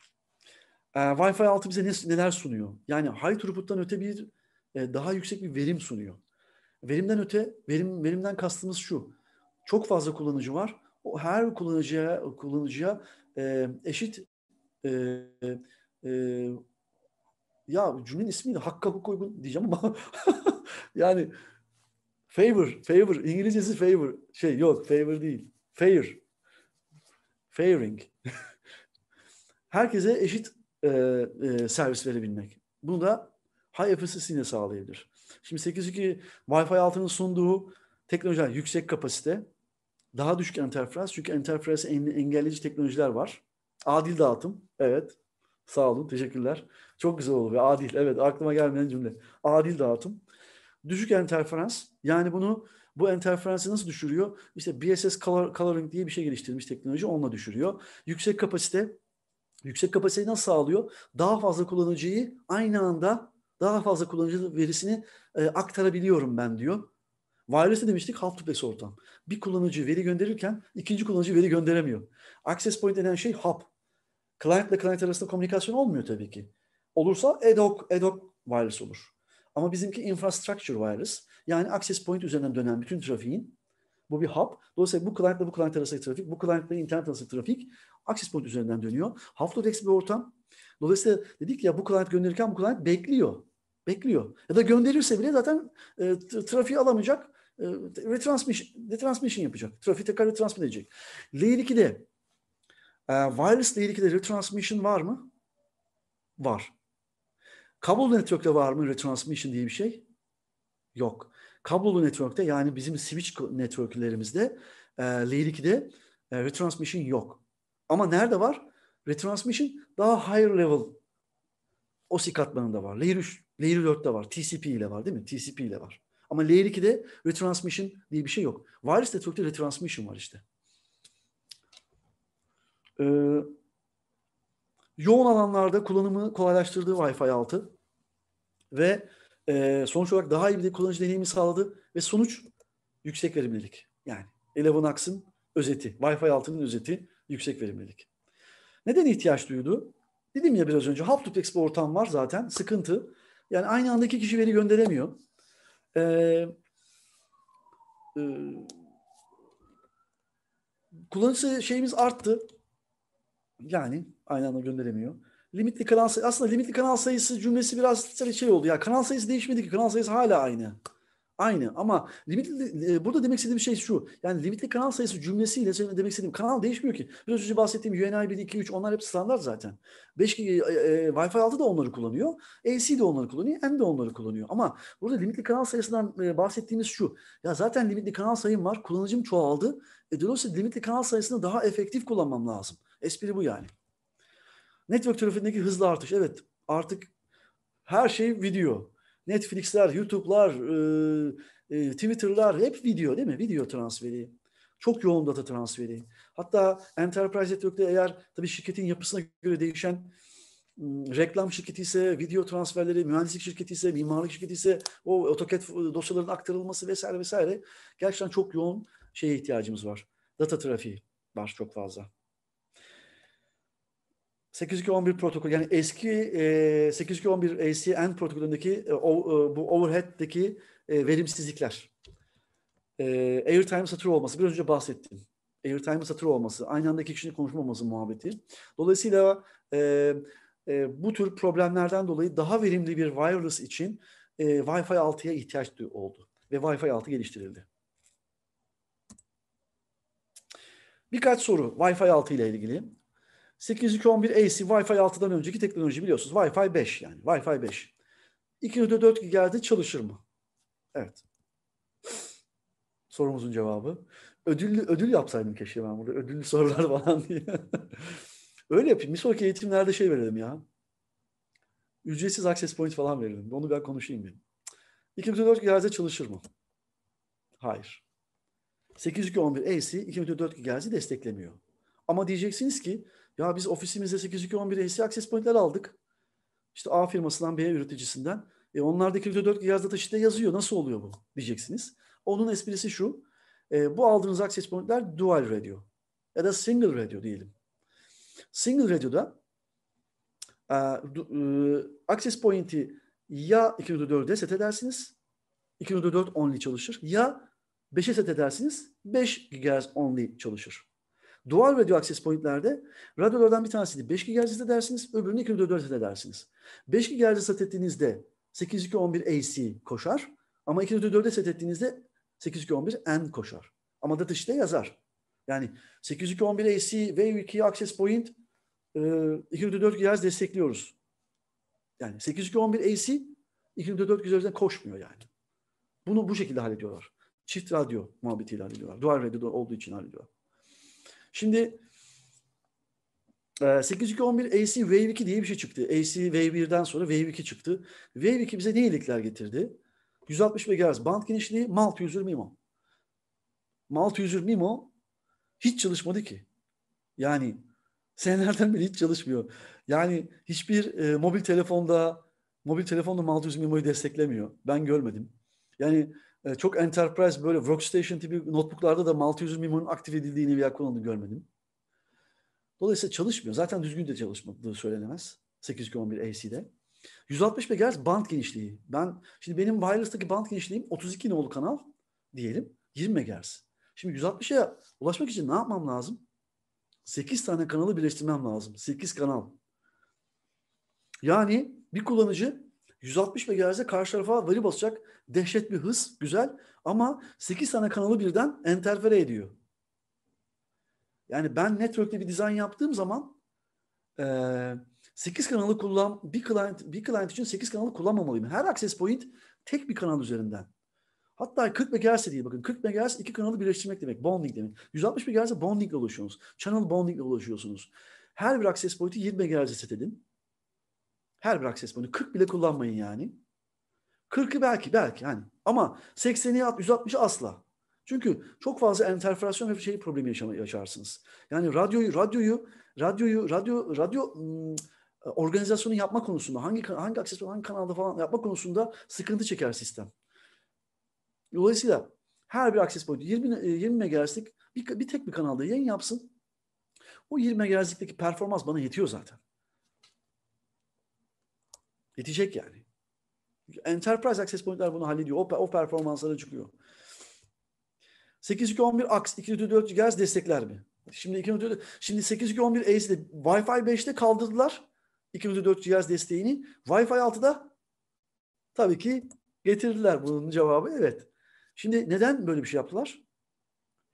E, Wi-Fi 6 bize ne, neler sunuyor? Yani high throughput'tan öte bir e, daha yüksek bir verim sunuyor. Verimden öte, verim verimden kastımız şu. Çok fazla kullanıcı var. O her kullanıcıya kullanıcıya e, eşit e, e, ya cümlenin ismiydi. Hakka hukuk uygun diyeceğim ama yani favor, favor. İngilizcesi favor. Şey yok favor değil. Fair. Fairing. Herkese eşit e, e, servis verebilmek. Bunu da high efficiency sağlayabilir. Şimdi 8.2 Wi-Fi 6'nın sunduğu teknolojiler yüksek kapasite, daha düşük interferans, Çünkü interferans engelleyici teknolojiler var. Adil dağıtım. Evet. Sağ olun. Teşekkürler. Çok güzel oldu. ve Adil. Evet. Aklıma gelmeyen cümle. Adil dağıtım. Düşük interferans, Yani bunu bu interferansı nasıl düşürüyor? İşte BSS color, coloring diye bir şey geliştirmiş teknoloji. Onunla düşürüyor. Yüksek kapasite Yüksek kapasiteyi nasıl sağlıyor? Daha fazla kullanıcıyı aynı anda daha fazla kullanıcı verisini e, aktarabiliyorum ben diyor. Wireless'e demiştik half to ortam. Bir kullanıcı veri gönderirken ikinci kullanıcı veri gönderemiyor. Access point denen şey hub. Client ile client arasında komünikasyon olmuyor tabii ki. Olursa ad hoc, ad hoc wireless olur. Ama bizimki infrastructure wireless. Yani access point üzerinden dönen bütün trafiğin bu bir hub. Dolayısıyla bu clientle bu client arası trafik, bu clientle internet arası trafik access point üzerinden dönüyor. Haftodex bir ortam. Dolayısıyla dedik ya bu client gönderirken bu client bekliyor. Bekliyor. Ya da gönderirse bile zaten e, trafiği alamayacak. E, retransmission, retransmission yapacak. Trafiği tekrar retransmit edecek. Layer 2'de e, wireless layer 2'de retransmission var mı? Var. Kabul network'te var mı retransmission diye bir şey? Yok kablolu network'te yani bizim switch network'lerimizde e, Layer 2'de e, retransmission yok. Ama nerede var? Retransmission daha higher level OSI katmanında var. Layer 3, Layer 4'te var. TCP ile var değil mi? TCP ile var. Ama Layer 2'de retransmission diye bir şey yok. Wireless network'te retransmission var işte. Ee, yoğun alanlarda kullanımı kolaylaştırdığı Wi-Fi 6 ve e, sonuç olarak daha iyi bir de kullanıcı deneyimi sağladı ve sonuç yüksek verimlilik. Yani Eleven Ax'ın özeti, Wi-Fi 6'nın özeti yüksek verimlilik. Neden ihtiyaç duydu? Dedim ya biraz önce half duplex bir ortam var zaten sıkıntı. Yani aynı anda iki kişi veri gönderemiyor. Ee, e, kullanıcı şeyimiz arttı. Yani aynı anda gönderemiyor limitli kanal sayısı aslında limitli kanal sayısı cümlesi biraz şey oldu. Ya kanal sayısı değişmedi ki kanal sayısı hala aynı. Aynı ama limitli e, burada demek istediğim şey şu. Yani limitli kanal sayısı cümlesiyle demek istediğim kanal değişmiyor ki. Biraz önce bahsettiğim UNI 1, 2, 3 onlar hep standart zaten. 5 e, e, Wi-Fi 6 da onları kullanıyor. AC de onları kullanıyor. N de onları kullanıyor. Ama burada limitli kanal sayısından e, bahsettiğimiz şu. Ya zaten limitli kanal sayım var. Kullanıcım çoğaldı. E, dolayısıyla limitli kanal sayısını daha efektif kullanmam lazım. Espri bu yani. Network trafiğindeki hızlı artış. Evet artık her şey video. Netflix'ler, YouTube'lar, e, e, Twitter'lar hep video değil mi? Video transferi. Çok yoğun data transferi. Hatta Enterprise Network'te eğer tabii şirketin yapısına göre değişen ıı, reklam şirketi ise, video transferleri, mühendislik şirketi ise, mimarlık şirketi ise o AutoCAD dosyaların aktarılması vesaire vesaire gerçekten çok yoğun şeye ihtiyacımız var. Data trafiği var çok fazla. 8211 protokol yani eski e, 8211 ACN protokolündeki e, o, e, bu overhead'deki e, verimsizlikler. E, airtime satır olması biraz önce bahsettim. Airtime satır olması, aynı anda iki kişinin konuşmaması muhabbeti. Dolayısıyla e, e, bu tür problemlerden dolayı daha verimli bir wireless için e, Wi-Fi 6'ya ihtiyaç oldu ve Wi-Fi 6 geliştirildi. Birkaç soru Wi-Fi 6 ile ilgili. 8211 AC Wi-Fi 6'dan önceki teknoloji biliyorsunuz. Wi-Fi 5 yani. Wi-Fi 5. 2.4 GHz'de çalışır mı? Evet. Sorumuzun cevabı. Ödüllü, ödül yapsaydım keşke ben burada. Ödüllü sorular falan diye. Öyle yapayım. Bir sonraki eğitimlerde şey verelim ya. Ücretsiz access point falan verelim. Onu ben konuşayım dedim. 2.4 GHz'de çalışır mı? Hayır. 802.11 AC 2.4 GHz'i desteklemiyor. Ama diyeceksiniz ki ya biz ofisimizde 8211'e hissi access point'ler aldık. İşte A firmasından B üreticisinden. E onlardaki Crypto4 cihazda taşıda yazıyor. Nasıl oluyor bu diyeceksiniz. Onun esprisi şu. E, bu aldığınız access point'ler dual radio ya da single radio diyelim. Single radio'da e, e, access point'i ya 2.4'e set edersiniz. 2.4 only çalışır. Ya 5'e set edersiniz. 5 GHz only çalışır. Dual radio access pointlerde radyolardan bir tanesini 5 GHz'de dersiniz, öbürünü 2.4 dersiniz. 5 GHz set ettiğinizde 8211 AC koşar ama 2.4'e set ettiğinizde 8211 N koşar. Ama da sheet'te yazar. Yani 8211 AC ve 2 access point e, 2.4 GHz destekliyoruz. Yani 8211 AC 2.4 GHz koşmuyor yani. Bunu bu şekilde hallediyorlar. Çift radyo muhabbetiyle hallediyorlar. Dual radyo olduğu için hallediyorlar. Şimdi 8211 e, AC Wave 2 diye bir şey çıktı. AC Wave 1'den sonra Wave 2 çıktı. Wave 2 bize ne iyilikler getirdi? 160 MHz band genişliği MAL-620 MIMO. MAL-620 MIMO hiç çalışmadı ki. Yani senelerden beri hiç çalışmıyor. Yani hiçbir e, mobil telefonda mobil telefonda MAL-620 MIMO'yu desteklemiyor. Ben görmedim. Yani ee, çok enterprise böyle workstation tipi notebooklarda da multi user memory'nin aktif edildiğini veya kullanıldığını görmedim. Dolayısıyla çalışmıyor. Zaten düzgün de çalışmadığı söylenemez. 811 AC'de. 160 MHz band genişliği. Ben şimdi benim wireless'taki band genişliğim 32 nolu kanal diyelim 20 MHz. Şimdi 160'a ulaşmak için ne yapmam lazım? 8 tane kanalı birleştirmem lazım. 8 kanal. Yani bir kullanıcı 160 MHz'e karşı tarafa veri basacak dehşet bir hız, güzel ama 8 tane kanalı birden enterfere ediyor. Yani ben network'te bir dizayn yaptığım zaman e, 8 kanalı kullan bir client bir client için 8 kanalı kullanmamalıyım. Her access point tek bir kanal üzerinden. Hatta 40 MHz değil bakın. 40 MHz iki kanalı birleştirmek demek. Bonding demek. 160 MHz'e bonding ile ulaşıyorsunuz. Channel bonding ile ulaşıyorsunuz. Her bir access point'i 20 MHz'e set edin. Her bir akses boyunda. 40 bile kullanmayın yani. 40'ı belki belki yani. Ama 80'i 160'ı asla. Çünkü çok fazla interferasyon ve şey problemi yaşama, yaşarsınız. Yani radyoyu radyoyu radyoyu radyo radyo ım, ıı, organizasyonu yapma konusunda hangi hangi akses hangi kanalda falan yapma konusunda sıkıntı çeker sistem. Dolayısıyla her bir akses boyutu 20 20 MHz'lik bir, bir tek bir kanalda yayın yapsın. O 20 MHz'likteki performans bana yetiyor zaten. Bitecek yani. Enterprise Access Point'ler bunu hallediyor. O, o performanslara çıkıyor. 8.2.11 AX 2.4 GHz destekler mi? Şimdi 2.4 şimdi 8.2.11 AC'de Wi-Fi 5'te kaldırdılar 2.4 GHz desteğini. Wi-Fi 6'da tabii ki getirdiler bunun cevabı evet. Şimdi neden böyle bir şey yaptılar?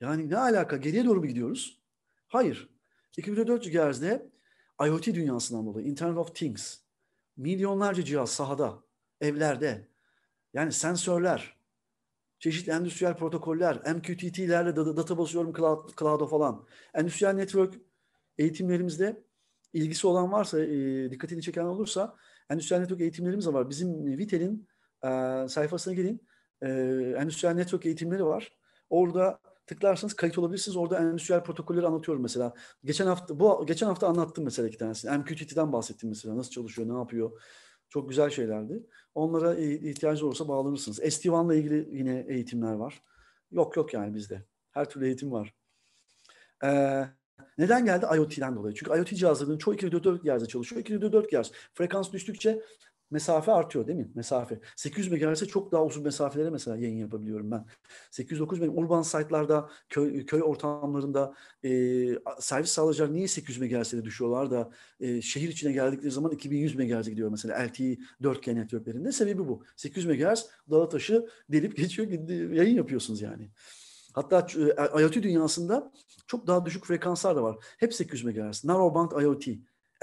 Yani ne alaka? Geriye doğru mu gidiyoruz? Hayır. 2.4 GHz'de IoT dünyasından dolayı, Internet of Things, Milyonlarca cihaz sahada, evlerde. Yani sensörler, çeşitli endüstriyel protokoller, MQTT'lerle data basıyorum cloud, cloud'a falan. Endüstriyel network eğitimlerimizde ilgisi olan varsa, e, dikkatini çeken olursa endüstriyel network eğitimlerimiz de var. Bizim Vitel'in e, sayfasına gelin. E, endüstriyel network eğitimleri var. Orada tıklarsanız kayıt olabilirsiniz. Orada endüstriyel protokolleri anlatıyorum mesela. Geçen hafta bu geçen hafta anlattım mesela iki tanesini. MQTT'den bahsettim mesela. Nasıl çalışıyor, ne yapıyor? Çok güzel şeylerdi. Onlara ihtiyacı olursa bağlanırsınız. st ile ilgili yine eğitimler var. Yok yok yani bizde. Her türlü eğitim var. Ee, neden geldi? IoT'den dolayı. Çünkü IoT cihazlarının çoğu 2.4 GHz'de çalışıyor. 2.4 GHz frekans düştükçe mesafe artıyor değil mi? Mesafe. 800 MHz'e çok daha uzun mesafelere mesela yayın yapabiliyorum ben. 809 MHz urban site'larda, köy, köy ortamlarında e, servis sağlayıcılar niye 800 MHz'e düşüyorlar da e, şehir içine geldikleri zaman 2100 MHz'e gidiyor mesela LTE 4G networklerinde. Sebebi bu. 800 MHz dağ taşı delip geçiyor, yayın yapıyorsunuz yani. Hatta e, IoT dünyasında çok daha düşük frekanslar da var. Hep 800 MHz. Narrowband IoT,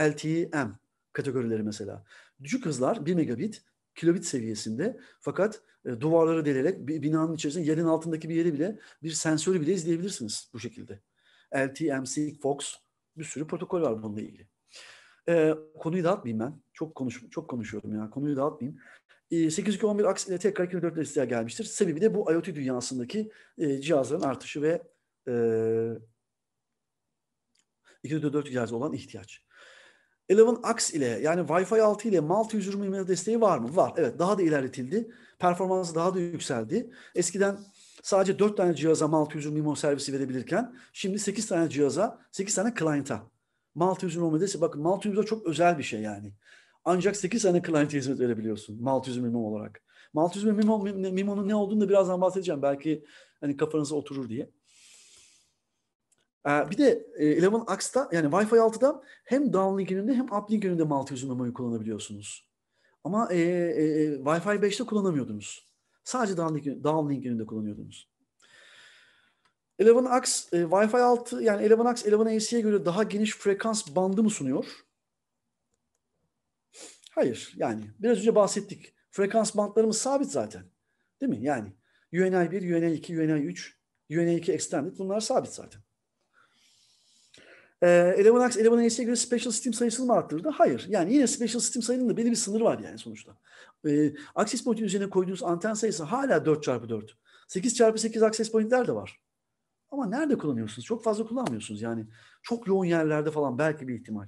LTE-M kategorileri mesela. Düşük hızlar 1 megabit kilobit seviyesinde fakat e, duvarları delerek bir binanın içerisinde yerin altındaki bir yeri bile bir sensörü bile izleyebilirsiniz bu şekilde. LTMC, Fox bir sürü protokol var bununla ilgili. E, konuyu dağıtmayayım ben. Çok konuş çok konuşuyorum ya. Konuyu dağıtmayayım. E, 8211 aks ile tekrar 2.4 listeye gelmiştir. Sebebi de bu IoT dünyasındaki e, cihazların artışı ve e, 204 cihazı olan ihtiyaç. Eleven X ile yani Wi-Fi 6 ile MAL 120 mm desteği var mı? Var. Evet daha da ilerletildi. Performansı daha da yükseldi. Eskiden sadece 4 tane cihaza MAL 120 mm servisi verebilirken şimdi 8 tane cihaza, 8 tane client'a MAL 120 desteği. bakın MAL 120 çok özel bir şey yani. Ancak 8 tane client'e hizmet verebiliyorsun MAL 120 mm olarak. MAL 120 MIMO, MIMO'nun ne olduğunu da birazdan bahsedeceğim. Belki hani kafanıza oturur diye. Ee, bir de e, Eleven Ax'ta yani Wi-Fi 6'da hem downlink yönünde hem uplink yönünde multi-user memory kullanabiliyorsunuz. Ama e, e, e Wi-Fi 5'te kullanamıyordunuz. Sadece downlink, downlink yönünde kullanıyordunuz. Eleven Ax, e, Wi-Fi 6 yani Eleven Ax Eleven AC'ye göre daha geniş frekans bandı mı sunuyor? Hayır yani biraz önce bahsettik. Frekans bandlarımız sabit zaten. Değil mi? Yani UNI 1, UNI 2, UNI 3, UNI 2 Extended bunlar sabit zaten. Ee, Eleven X, Eleven Ace'e göre Special Steam sayısını mı arttırdı? Hayır. Yani yine Special Steam sayının da belli bir sınırı var yani sonuçta. Ee, access point'in üzerine koyduğunuz anten sayısı hala 4 çarpı 4. 8 çarpı 8 access point'ler de var. Ama nerede kullanıyorsunuz? Çok fazla kullanmıyorsunuz yani. Çok yoğun yerlerde falan belki bir ihtimal.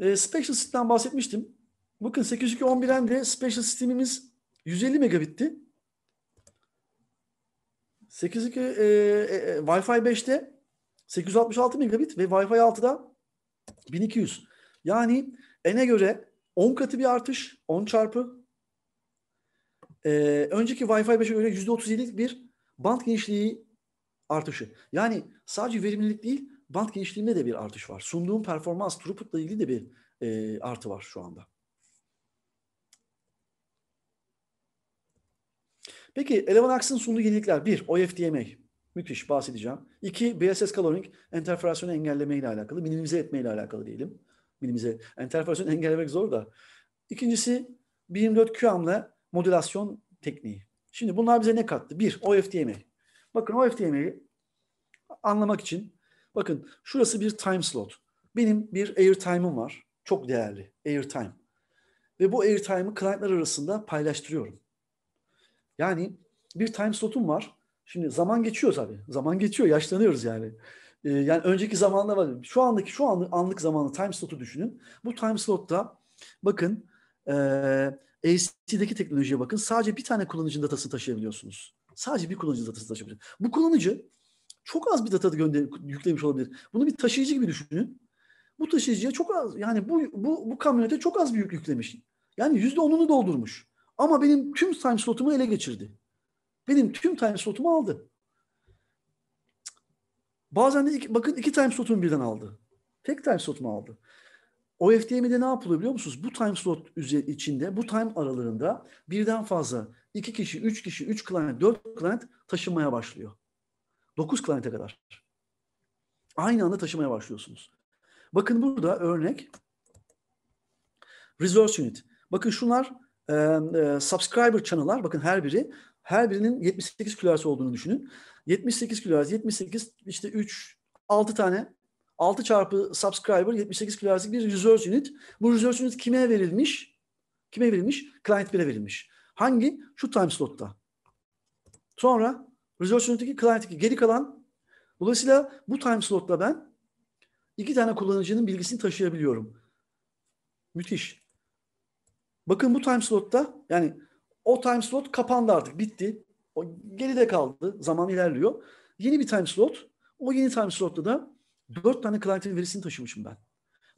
Ee, Special Steam'den bahsetmiştim. Bakın 802.11'den de Special Steam'imiz 150 megabitti. 8.2 e, e, e, Wi-Fi 5'te 866 megabit ve Wi-Fi 6'da 1200. Yani N'e göre 10 katı bir artış, 10 çarpı. Ee, önceki Wi-Fi 5'e göre %37'lik bir band genişliği artışı. Yani sadece verimlilik değil, band genişliğinde de bir artış var. Sunduğum performans throughput ile ilgili de bir e, artı var şu anda. Peki Eleven Ax'ın sunduğu yenilikler. Bir, OFDMA. Müthiş bahsedeceğim. İki, BSS Coloring. Enterferasyonu engelleme ile alakalı. Minimize etme ile alakalı diyelim. Minimize. Enterferasyonu engellemek zor da. İkincisi 24 ile modülasyon tekniği. Şimdi bunlar bize ne kattı? Bir, OFDMA. Bakın OFDMA'yi anlamak için bakın şurası bir time slot. Benim bir airtime'ım var. Çok değerli airtime. Ve bu airtime'ı client'lar arasında paylaştırıyorum. Yani bir time slot'um var. Şimdi zaman geçiyor tabii. Zaman geçiyor. Yaşlanıyoruz yani. Ee, yani önceki zamanda var. Şu andaki şu anlık, anlık zamanı time slot'u düşünün. Bu time slot'ta bakın e, ee, AC'deki teknolojiye bakın. Sadece bir tane kullanıcının datası taşıyabiliyorsunuz. Sadece bir kullanıcı datası taşıyabiliyorsunuz. Bu kullanıcı çok az bir data gönder yüklemiş olabilir. Bunu bir taşıyıcı gibi düşünün. Bu taşıyıcıya çok az yani bu bu bu kamyonete çok az bir yük yüklemiş. Yani yüzde onunu doldurmuş. Ama benim tüm time slotumu ele geçirdi. Benim tüm time slotumu aldı. Bazen de iki, bakın iki time slotumu birden aldı. Tek time slotumu aldı. OFDM'de ne yapılıyor biliyor musunuz? Bu time slot içinde, bu time aralarında birden fazla iki kişi, üç kişi, üç client, dört client taşınmaya başlıyor. Dokuz client'e kadar. Aynı anda taşımaya başlıyorsunuz. Bakın burada örnek resource unit. Bakın şunlar e, e, subscriber channel'lar bakın her biri her birinin 78 kilohertz olduğunu düşünün. 78 kilohertz 78 işte 3 6 tane 6 çarpı subscriber 78 kilohertzlik bir resource unit. Bu resource unit kime verilmiş? Kime verilmiş? Client 1'e verilmiş. Hangi? Şu time slotta. Sonra resource unit'teki client 2 geri kalan. Dolayısıyla bu time slotla ben iki tane kullanıcının bilgisini taşıyabiliyorum. Müthiş. Bakın bu time slotta yani o time slot kapandı artık bitti. O geride kaldı. Zaman ilerliyor. Yeni bir time slot. O yeni time slotta da dört tane client'in verisini taşımışım ben.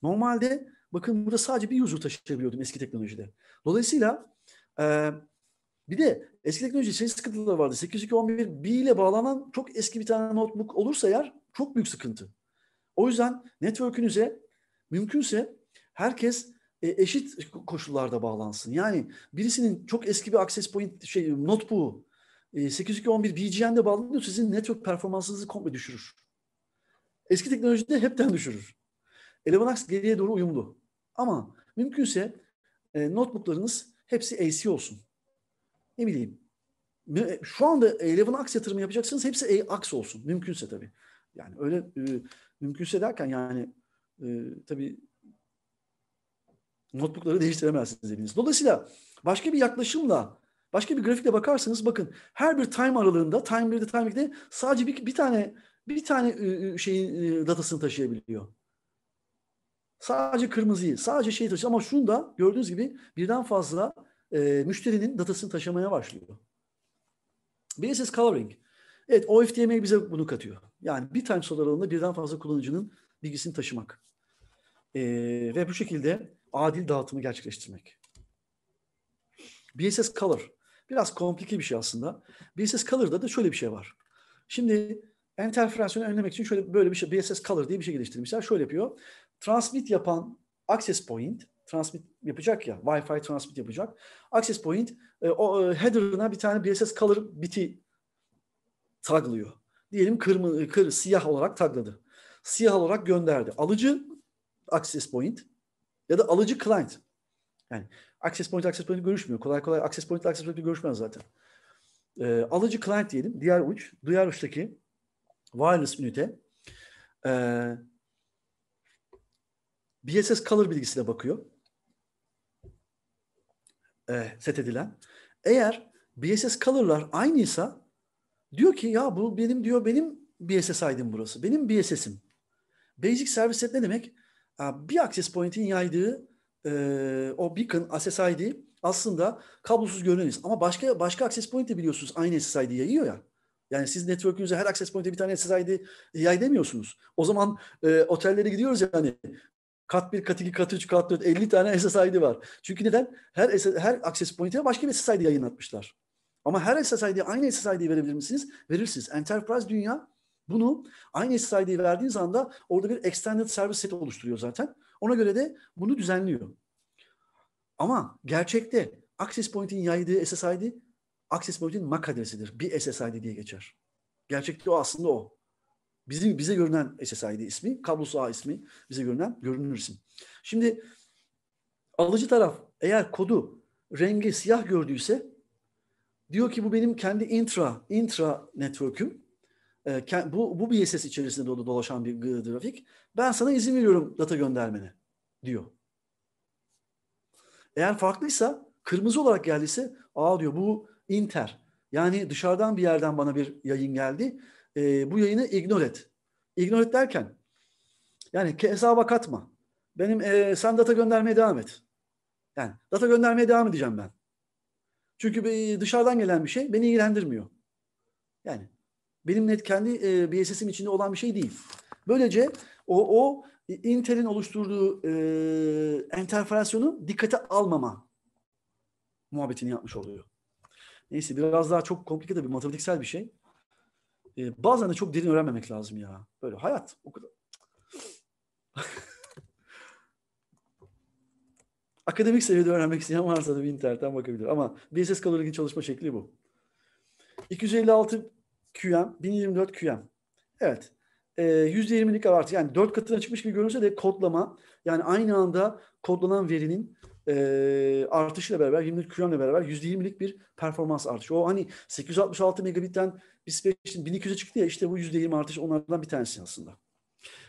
Normalde bakın burada sadece bir user taşıyabiliyordum eski teknolojide. Dolayısıyla e, bir de eski teknolojide şey sıkıntıları vardı. 802.11b ile bağlanan çok eski bir tane notebook olursa eğer çok büyük sıkıntı. O yüzden network'ünüze mümkünse herkes e, eşit koşullarda bağlansın. Yani birisinin çok eski bir access point şey notebook'u e, 8211 BGN'de bağlanıyor sizin network performansınızı komple düşürür. Eski teknolojide hepten düşürür. Elevonax geriye doğru uyumlu. Ama mümkünse e, notebooklarınız hepsi AC olsun. Ne bileyim. E, şu anda Elevonax yatırımı yapacaksınız hepsi AX olsun. Mümkünse tabii. Yani öyle e, mümkünse derken yani e, tabii notebookları değiştiremezsiniz dediniz. Dolayısıyla başka bir yaklaşımla, başka bir grafikle bakarsanız bakın her bir time aralığında, time 1'de, time 2'de sadece bir, bir tane bir tane ıı, ıı, şeyin ıı, datasını taşıyabiliyor. Sadece kırmızıyı, sadece şeyi taşıyor. Ama şunu da gördüğünüz gibi birden fazla e, müşterinin datasını taşımaya başlıyor. BSS Coloring. Evet OFDMA bize bunu katıyor. Yani bir time slot aralığında birden fazla kullanıcının bilgisini taşımak. E, ve bu şekilde adil dağıtımı gerçekleştirmek. BSS Color. Biraz komplike bir şey aslında. BSS Color'da da şöyle bir şey var. Şimdi enterferasyonu önlemek için şöyle böyle bir şey BSS Color diye bir şey geliştirmişler. Şöyle yapıyor. Transmit yapan access point transmit yapacak ya. Wi-Fi transmit yapacak. Access point e, o e, header'ına bir tane BSS color biti taglıyor. Diyelim kırmızı kır, siyah olarak tagladı. Siyah olarak gönderdi. Alıcı access point ya da alıcı client. Yani access point access point görüşmüyor. Kolay kolay access point access point görüşmez zaten. Ee, alıcı client diyelim. Diğer uç. Diğer uçtaki wireless ünite ee, BSS color bilgisine bakıyor. Ee, set edilen. Eğer BSS color'lar aynıysa diyor ki ya bu benim diyor benim BSS ID'm burası. Benim BSS'im. Basic servis set ne demek? bir access point'in yaydığı e, o beacon SSID aslında kablosuz görüneniz. Ama başka başka access point de biliyorsunuz aynı SSID yayıyor ya. Yani siz network'ünüze her access point'e bir tane SSID yay demiyorsunuz. O zaman e, otellere gidiyoruz yani kat 1, kat 2, kat 3, kat 4 50 tane SSID var. Çünkü neden? Her her access point'e başka bir SSID yayınlatmışlar. Ama her SSID aynı SSID verebilir misiniz? Verirsiniz. Enterprise dünya bunu aynı SSID'yi verdiğiniz anda orada bir extended service set oluşturuyor zaten. Ona göre de bunu düzenliyor. Ama gerçekte access point'in yaydığı SSID access point'in MAC adresidir. Bir SSID diye geçer. Gerçekte o aslında o. Bizim bize görünen SSID ismi, kablosu ağ ismi, bize görünen görünür isim. Şimdi alıcı taraf eğer kodu rengi siyah gördüyse diyor ki bu benim kendi intra intra network'üm e, bu, bir BSS içerisinde dolu dolaşan bir grafik. Ben sana izin veriyorum data göndermene diyor. Eğer farklıysa kırmızı olarak geldiyse aa diyor bu inter. Yani dışarıdan bir yerden bana bir yayın geldi. E, bu yayını ignore et. Ignore et derken yani hesaba katma. Benim e, sen data göndermeye devam et. Yani data göndermeye devam edeceğim ben. Çünkü e, dışarıdan gelen bir şey beni ilgilendirmiyor. Yani benim net kendi e, BSS'im içinde olan bir şey değil. Böylece o, o Intel'in oluşturduğu e, enterferasyonu dikkate almama muhabbetini yapmış oluyor. Neyse biraz daha çok komplike bir matematiksel bir şey. E, bazen de çok derin öğrenmemek lazım ya. Böyle hayat o kadar. Akademik seviyede öğrenmek isteyen varsa da bir internetten bakabilir. Ama BSS kalorikli çalışma şekli bu. 256 QM, 1024 QM. Evet. E, ee, %20'lik abartı yani 4 katına çıkmış gibi görünse de kodlama yani aynı anda kodlanan verinin e, artışıyla beraber 24 QM'le beraber %20'lik bir performans artışı. O hani 866 megabitten bir Space'in 1200'e çıktı ya işte bu %20 artış onlardan bir tanesi aslında.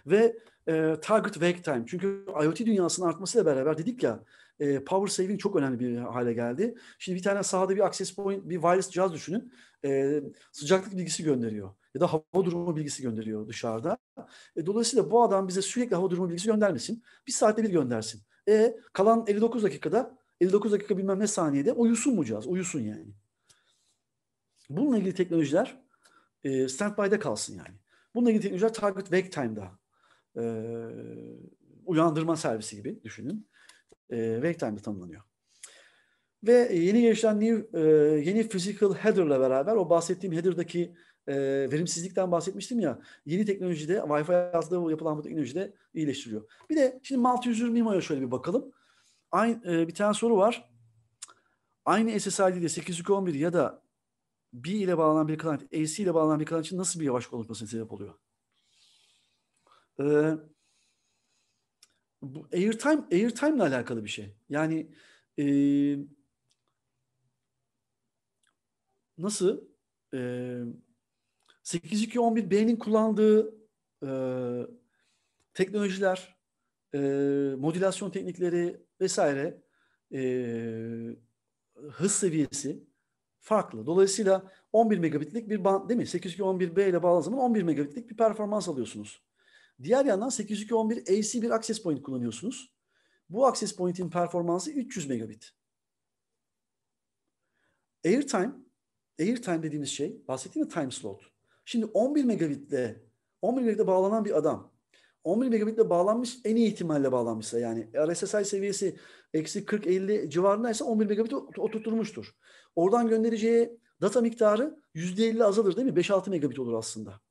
Ve e, target wake time çünkü IoT dünyasının artmasıyla beraber dedik ya e, power saving çok önemli bir hale geldi. Şimdi bir tane sahada bir access point, bir wireless cihaz düşünün. E, sıcaklık bilgisi gönderiyor ya da hava durumu bilgisi gönderiyor dışarıda. E, dolayısıyla bu adam bize sürekli hava durumu bilgisi göndermesin. Bir saatte bir göndersin. E kalan 59 dakikada 59 dakika bilmem ne saniyede uyusun bu cihaz. Uyusun yani. Bununla ilgili teknolojiler e, standby'de kalsın yani. Bununla ilgili teknolojiler target wake time'da e, uyandırma servisi gibi düşünün e, wake time'da tanımlanıyor. Ve e, yeni gelişen new, e, yeni physical header'la beraber o bahsettiğim header'daki e, verimsizlikten bahsetmiştim ya. Yeni teknolojide Wi-Fi yazdığı yapılan bu teknolojide iyileştiriyor. Bir de şimdi multi-user MIMO'ya şöyle bir bakalım. Aynı, e, bir tane soru var. Aynı SSID'de 811 ya da B ile bağlanan bir client, AC ile bağlanan bir client için nasıl bir yavaş konuşmasına sebep oluyor? Ee, bu airtime airtime ile alakalı bir şey. Yani e, nasıl e, 8211 B'nin kullandığı e, teknolojiler, e, modülasyon teknikleri vesaire e, hız seviyesi farklı. Dolayısıyla 11 megabitlik bir band değil mi? 8211B ile bağlı zaman 11 megabitlik bir performans alıyorsunuz. Diğer yandan 802.11 AC bir access point kullanıyorsunuz. Bu access point'in performansı 300 megabit. Airtime, airtime dediğimiz şey, bahsettiğim time slot. Şimdi 11 megabitle 11 megabitle bağlanan bir adam 11 megabitle bağlanmış en iyi ihtimalle bağlanmışsa yani RSSI seviyesi eksi 40-50 civarındaysa 11 megabit oturtulmuştur. Oradan göndereceği data miktarı %50 azalır değil mi? 5-6 megabit olur aslında.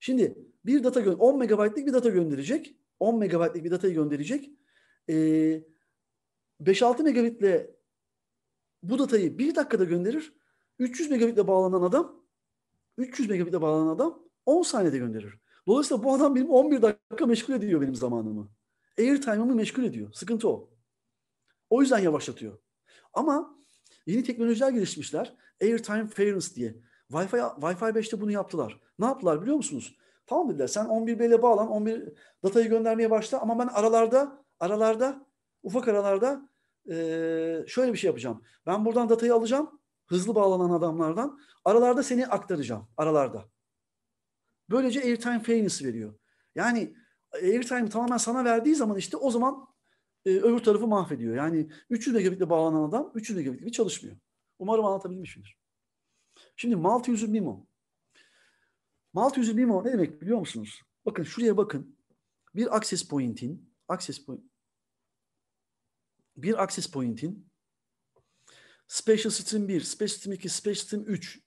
Şimdi bir data 10 megabaytlık bir data gönderecek. 10 megabaytlık bir datayı gönderecek. E, ee, 5-6 megabitle bu datayı bir dakikada gönderir. 300 megabitle bağlanan adam 300 megabitle bağlanan adam 10 saniyede gönderir. Dolayısıyla bu adam benim 11 dakika meşgul ediyor benim zamanımı. Airtime'ımı meşgul ediyor. Sıkıntı o. O yüzden yavaşlatıyor. Ama yeni teknolojiler gelişmişler. Airtime fairness diye. Wi-Fi, Wi-Fi 5'te bunu yaptılar. Ne yaptılar biliyor musunuz? Tamam dediler sen 11B ile bağlan 11 datayı göndermeye başla ama ben aralarda aralarda ufak aralarda şöyle bir şey yapacağım. Ben buradan datayı alacağım hızlı bağlanan adamlardan aralarda seni aktaracağım aralarda. Böylece airtime fairness veriyor. Yani airtime tamamen sana verdiği zaman işte o zaman öbür tarafı mahvediyor. Yani 300 megabitle bağlanan adam 300 megabitli çalışmıyor. Umarım anlatabilmişimdir. Şimdi Malthuse'u Mimo. Malthuse'u Mimo ne demek biliyor musunuz? Bakın şuraya bakın. Bir access point'in access point bir access point'in special system 1, special system 2, special system 3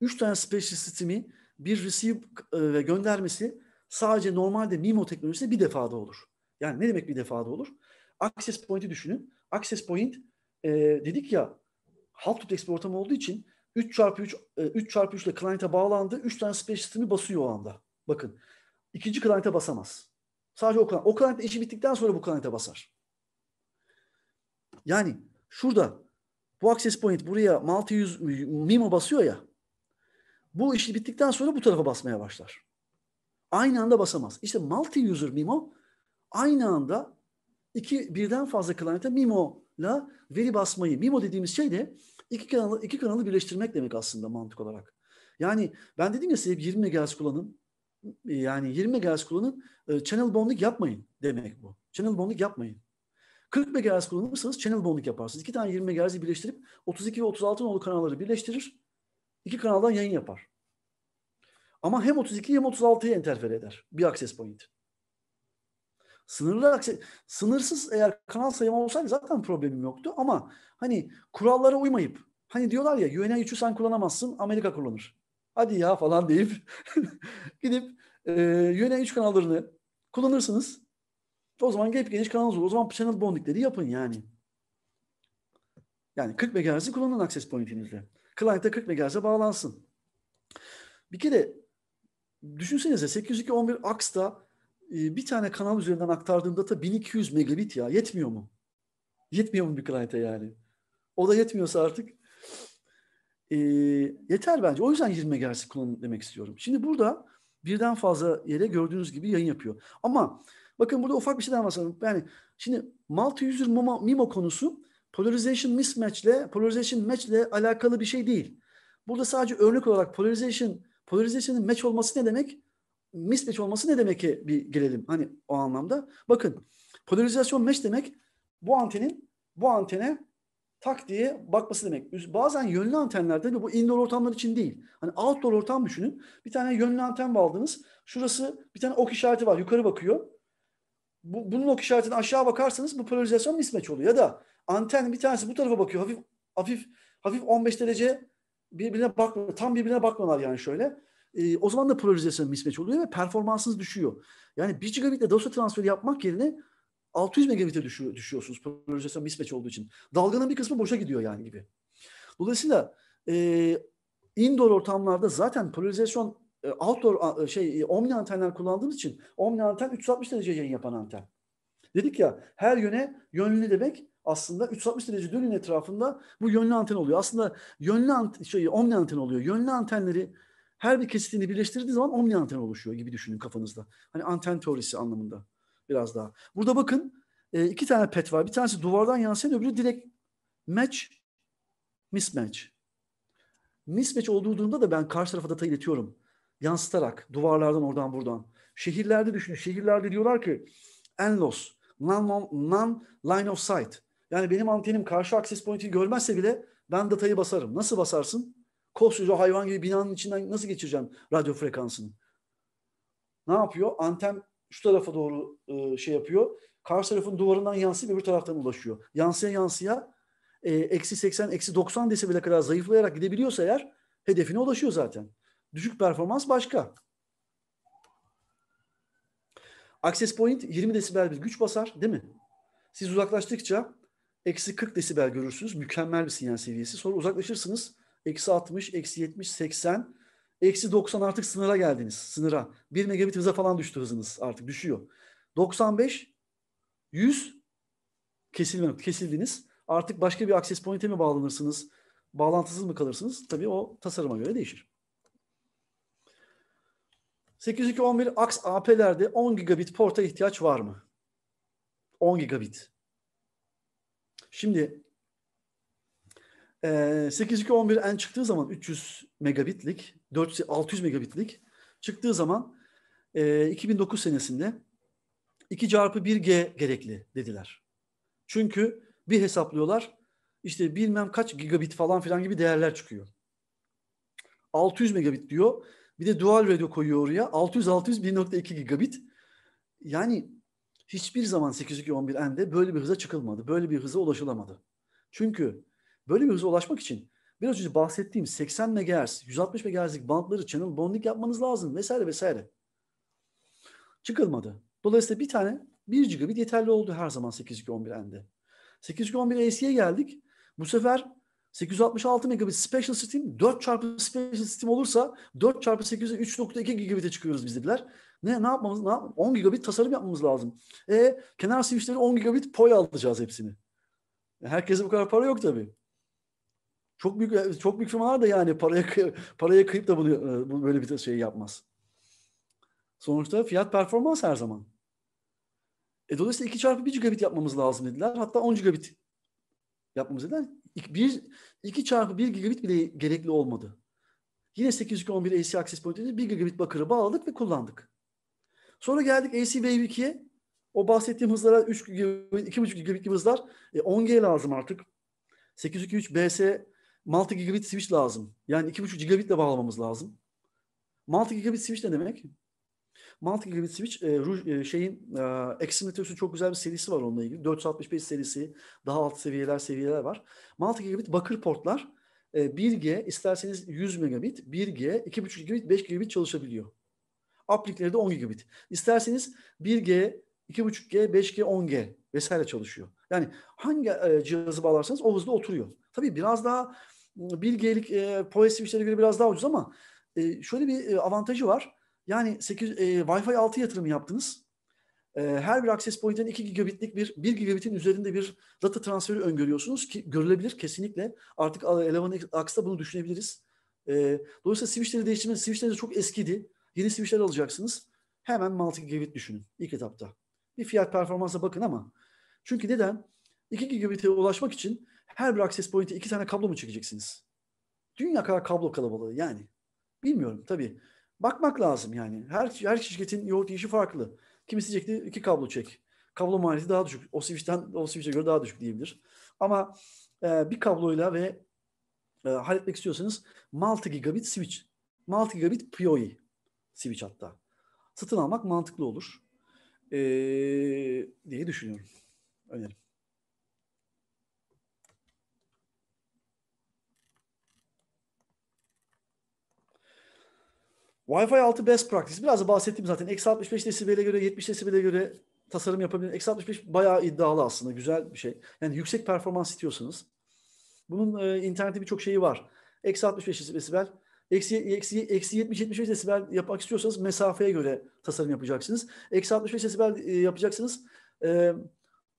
3 tane special system'i bir receive e, ve göndermesi sadece normalde MIMO teknolojisinde bir defada olur. Yani ne demek bir defada olur? Access point'i düşünün. Access point e, dedik ya half tut bir olduğu için 3 çarpı 3 3 e, çarpı 3 ile client'a bağlandı. 3 tane space sistemi basıyor o anda. Bakın. ikinci client'a basamaz. Sadece o client. O client işi bittikten sonra bu client'a basar. Yani şurada bu access point buraya multi yüz MIMO basıyor ya. Bu işi bittikten sonra bu tarafa basmaya başlar. Aynı anda basamaz. İşte multi user MIMO aynı anda iki birden fazla client'a MIMO'la veri basmayı. MIMO dediğimiz şey de iki kanalı iki kanalı birleştirmek demek aslında mantık olarak. Yani ben dedim ya size 20 MHz kullanın. Yani 20 MHz kullanın. E, channel bonding yapmayın demek bu. Channel bonding yapmayın. 40 MHz kullanırsanız channel bonding yaparsınız. İki tane 20 MHz'i birleştirip 32 ve 36 nolu kanalları birleştirir. İki kanaldan yayın yapar. Ama hem 32 hem 36'ya enterfer eder bir access point. Sınırlı akse, sınırsız eğer kanal sayım olsaydı zaten problemim yoktu ama hani kurallara uymayıp hani diyorlar ya UNA 3'ü sen kullanamazsın Amerika kullanır. Hadi ya falan deyip gidip e, UNA 3 kanallarını kullanırsınız. O zaman gelip geniş kanalınız olur. O zaman channel bondingleri yapın yani. Yani 40 MHz'i kullanın access pointinizle Client'e 40 MHz'e bağlansın. Bir kere düşünsenize 802.11 AX'da ee, bir tane kanal üzerinden aktardığımda da 1200 megabit ya yetmiyor mu? Yetmiyor mu bir client'e yani? O da yetmiyorsa artık e, yeter bence. O yüzden 20 MHz kullanın demek istiyorum. Şimdi burada birden fazla yere gördüğünüz gibi yayın yapıyor. Ama bakın burada ufak bir şeyden bahsedelim. Yani şimdi multi user MIMO, MIMO konusu polarization mismatch ile polarization match ile alakalı bir şey değil. Burada sadece örnek olarak polarization polarization'ın match olması ne demek? mismatch olması ne demek ki bir gelelim hani o anlamda. Bakın polarizasyon mesh demek bu antenin bu antene tak diye bakması demek. Bazen yönlü antenlerde ve bu indoor ortamlar için değil. Hani outdoor ortam düşünün. Bir tane yönlü anten aldınız. Şurası bir tane ok işareti var. Yukarı bakıyor. Bu, bunun ok işaretini aşağı bakarsanız bu polarizasyon mismatch oluyor. Ya da anten bir tanesi bu tarafa bakıyor. Hafif hafif hafif 15 derece birbirine bakmıyor. Tam birbirine bakmıyorlar yani şöyle. E, o zaman da polarizasyon mismatch oluyor ve performansınız düşüyor. Yani 1 gigabitle dosya transferi yapmak yerine 600 megabit'e düşüyor, düşüyorsunuz polarizasyon mismatch olduğu için. Dalganın bir kısmı boşa gidiyor yani gibi. Dolayısıyla e, indoor ortamlarda zaten polarizasyon e, outdoor a, şey e, omni antenler kullandığımız için omni anten 360 derece yayın yapan anten. Dedik ya her yöne yönlü demek aslında 360 derece dönün etrafında bu yönlü anten oluyor. Aslında yönlü anten, şey, omni anten oluyor. Yönlü antenleri her bir kesitini birleştirdiği zaman omni anten oluşuyor gibi düşünün kafanızda. Hani anten teorisi anlamında biraz daha. Burada bakın e, iki tane pet var. Bir tanesi duvardan yansıyan öbürü direkt match, mismatch. Mismatch olduğu durumda da ben karşı tarafa data iletiyorum. Yansıtarak duvarlardan oradan buradan. Şehirlerde düşünün. Şehirlerde diyorlar ki enlos, non, non line of sight. Yani benim antenim karşı access point'i görmezse bile ben datayı basarım. Nasıl basarsın? koskoca hayvan gibi binanın içinden nasıl geçireceğim radyo frekansını? Ne yapıyor? Anten şu tarafa doğru e, şey yapıyor. Karşı tarafın duvarından yansıyıp öbür taraftan ulaşıyor. Yansıya yansıya e, eksi 80, eksi 90 desibele kadar zayıflayarak gidebiliyorsa eğer hedefine ulaşıyor zaten. Düşük performans başka. Access point 20 desibel bir güç basar değil mi? Siz uzaklaştıkça eksi 40 desibel görürsünüz. Mükemmel bir sinyal seviyesi. Sonra uzaklaşırsınız eksi 60, eksi 70, 80, eksi 90 artık sınıra geldiniz. Sınıra. 1 megabit hıza falan düştü hızınız artık düşüyor. 95, 100 kesilme, kesildiniz. Artık başka bir access point'e mi bağlanırsınız? Bağlantısız mı kalırsınız? Tabii o tasarıma göre değişir. 802.11 AX AP'lerde 10 gigabit porta ihtiyaç var mı? 10 gigabit. Şimdi 8211 ee, en çıktığı zaman 300 megabitlik, 400, 600 megabitlik çıktığı zaman 2009 e, senesinde 2 çarpı 1G gerekli dediler. Çünkü bir hesaplıyorlar işte bilmem kaç gigabit falan filan gibi değerler çıkıyor. 600 megabit diyor. Bir de dual radio koyuyor oraya. 600-600 1.2 gigabit. Yani hiçbir zaman 8211N'de böyle bir hıza çıkılmadı. Böyle bir hıza ulaşılamadı. Çünkü Böyle bir hıza ulaşmak için biraz önce bahsettiğim 80 MHz, 160 MHz'lik bantları channel bonding yapmanız lazım vesaire vesaire. Çıkılmadı. Dolayısıyla bir tane 1 gigabit yeterli oldu her zaman 8.2.11n'de. 8.2.11 AC'ye geldik. Bu sefer 866 megabit special system 4 çarpı special system olursa 4 çarpı 8'e 3.2 gigabit'e çıkıyoruz biz dediler. Ne, ne yapmamız ne yap 10 gigabit tasarım yapmamız lazım. E kenar switchleri 10 gigabit POI alacağız hepsini. Herkese bu kadar para yok tabii. Çok büyük e, çok büyük firmalar da yani paraya paraya kayıp da bunu e, böyle bir şey yapmaz. Sonuçta fiyat performans her zaman. E dolayısıyla 2 çarpı 1 gigabit yapmamız lazım dediler. Hatta 10 gigabit yapmamız dediler. 1, 2 çarpı 1 gigabit bile gerekli olmadı. Yine 811 AC access point'ini 1 gigabit bakırı bağladık ve kullandık. Sonra geldik AC Wave 2'ye. O bahsettiğim hızlara 3 gigabit, 2,5 gigabit gibi hızlar. E, 10G lazım artık. 823 BS multi gigabit switch lazım. Yani 2.5 gigabitle bağlamamız lazım. Multi gigabit switch ne demek? Multi gigabit switch e, ruj, e, şeyin e, Exymetros'un çok güzel bir serisi var onunla ilgili. 465 serisi, daha alt seviyeler seviyeler var. Multi gigabit bakır portlar e, 1G isterseniz 100 megabit, 1G, 2.5 gigabit, 5 gigabit çalışabiliyor. Aplikleri de 10 gigabit. İsterseniz 1G, 2.5G, 5G, 10G vesaire çalışıyor. Yani hangi e, cihazı bağlarsanız o hızda oturuyor. Tabii biraz daha bilgelik e, Poesi işlere göre biraz daha ucuz ama e, şöyle bir e, avantajı var. Yani 8, e, Wi-Fi 6 yatırımı yaptınız. E, her bir access pointin 2 gigabitlik bir 1 gigabitin üzerinde bir data transferi öngörüyorsunuz ki görülebilir kesinlikle. Artık 11x'da e, bunu düşünebiliriz. E, dolayısıyla switchleri değiştirmenin switchler de çok eskidi. Yeni switchler alacaksınız. Hemen multi gigabit düşünün ilk etapta. Bir fiyat performansa bakın ama çünkü neden? 2 gigabit'e ulaşmak için her bir access point'e iki tane kablo mu çekeceksiniz? Dünya kadar kablo kalabalığı yani. Bilmiyorum tabii. Bakmak lazım yani. Her, her şirketin yoğurt işi farklı. Kimisi diyecekti iki kablo çek. Kablo maliyeti daha düşük. O switch'ten o switch'e göre daha düşük diyebilir. Ama e, bir kabloyla ve e, halletmek istiyorsanız multi gigabit switch. Multi gigabit POE switch hatta. Satın almak mantıklı olur. E, diye düşünüyorum. Önerim. Wi-Fi 6 best practice. Biraz da bahsettiğim zaten. Eksi 65 desibele göre, 70 desibele göre tasarım yapabilir. Eksi 65 bayağı iddialı aslında. Güzel bir şey. Yani yüksek performans istiyorsanız. Bunun e, internette birçok şeyi var. Eksi 65 desibel. Eksi, eksi, eksi 70-75 desibel yapmak istiyorsanız mesafeye göre tasarım yapacaksınız. Eksi 65 desibel e, yapacaksınız. E,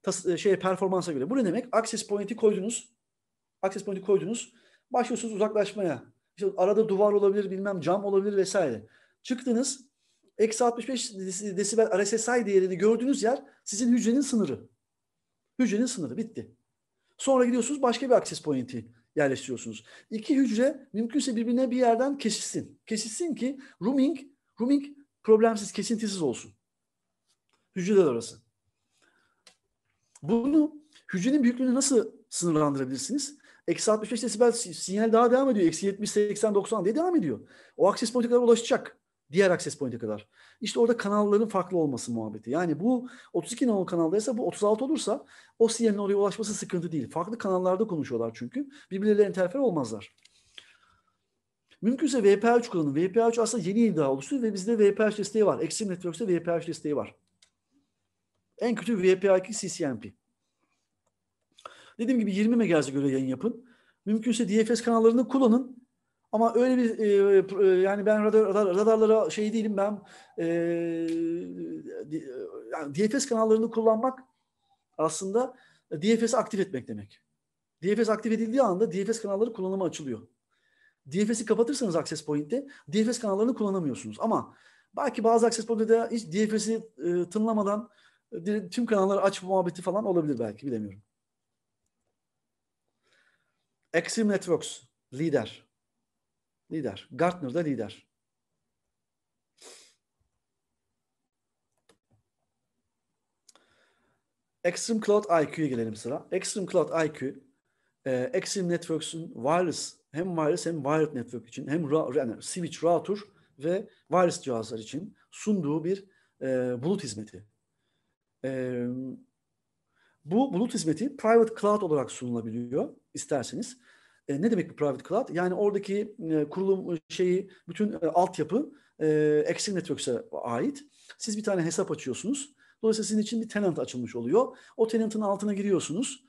tas, e, şeye, performansa göre. Bu ne demek? Access point'i koydunuz. Access point'i koydunuz. Başlıyorsunuz uzaklaşmaya işte arada duvar olabilir, bilmem cam olabilir vesaire. Çıktınız, eksi 65 desibel RSSI değerini gördüğünüz yer sizin hücrenin sınırı. Hücrenin sınırı bitti. Sonra gidiyorsunuz başka bir access point'i yerleştiriyorsunuz. İki hücre mümkünse birbirine bir yerden kesişsin. Kesişsin ki rooming, rooming problemsiz, kesintisiz olsun. Hücreler arası. Bunu hücrenin büyüklüğünü nasıl sınırlandırabilirsiniz? Eksi 65 desibel sinyal daha devam ediyor. Eksi 70, 80, 90 diye devam ediyor. O akses pointe kadar ulaşacak. Diğer akses pointe kadar. İşte orada kanalların farklı olması muhabbeti. Yani bu 32 nolu kanaldaysa bu 36 olursa o sinyalin oraya ulaşması sıkıntı değil. Farklı kanallarda konuşuyorlar çünkü. Birbirleriyle interfer olmazlar. Mümkünse VPH kullanın. VPH aslında yeni iddia oluşturuyor ve bizde VPH desteği var. Extreme Networks'te VPH desteği var. En kötü VPH2 CCNP. Dediğim gibi 20 MHz'e göre yayın yapın. Mümkünse DFS kanallarını kullanın. Ama öyle bir e, e, yani ben radar, radar, radarlara şey değilim ben e, e yani DFS kanallarını kullanmak aslında DFS aktif etmek demek. DFS aktif edildiği anda DFS kanalları kullanıma açılıyor. DFS'i kapatırsanız access point'te DFS kanallarını kullanamıyorsunuz. Ama belki bazı access point'te hiç DFS'i e, tınlamadan e, tüm kanalları aç muhabbeti falan olabilir belki bilemiyorum. Axiom Networks lider. Lider. Gartner'da lider. Axiom Cloud IQ'ya gelelim sıra. Axiom Cloud IQ, e, Axiom Networks'ün wireless, hem wireless hem wired network için, hem yani switch, router ve wireless cihazlar için sunduğu bir e, bulut hizmeti. E, bu bulut hizmeti private cloud olarak sunulabiliyor isterseniz. E, ne demek bu private cloud? Yani oradaki e, kurulum şeyi, bütün e, altyapı e, Action Networks'e ait. Siz bir tane hesap açıyorsunuz. Dolayısıyla sizin için bir tenant açılmış oluyor. O tenant'ın altına giriyorsunuz.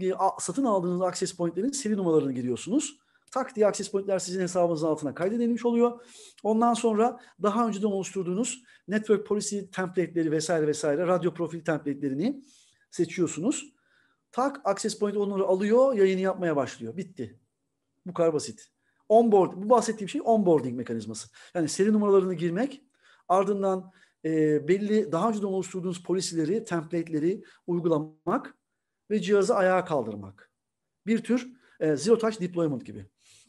E, a, satın aldığınız access point'lerin seri numaralarını giriyorsunuz. Tak diye access point'ler sizin hesabınızın altına kaydedilmiş oluyor. Ondan sonra daha önceden oluşturduğunuz network policy template'leri vesaire vesaire radyo profil template'lerini seçiyorsunuz. Tak access point onları alıyor, yayını yapmaya başlıyor. Bitti. Bu kadar basit. Onboard, bu bahsettiğim şey onboarding mekanizması. Yani seri numaralarını girmek, ardından e, belli daha önce oluşturduğunuz polisleri, template'leri uygulamak ve cihazı ayağa kaldırmak. Bir tür e, zero touch deployment gibi.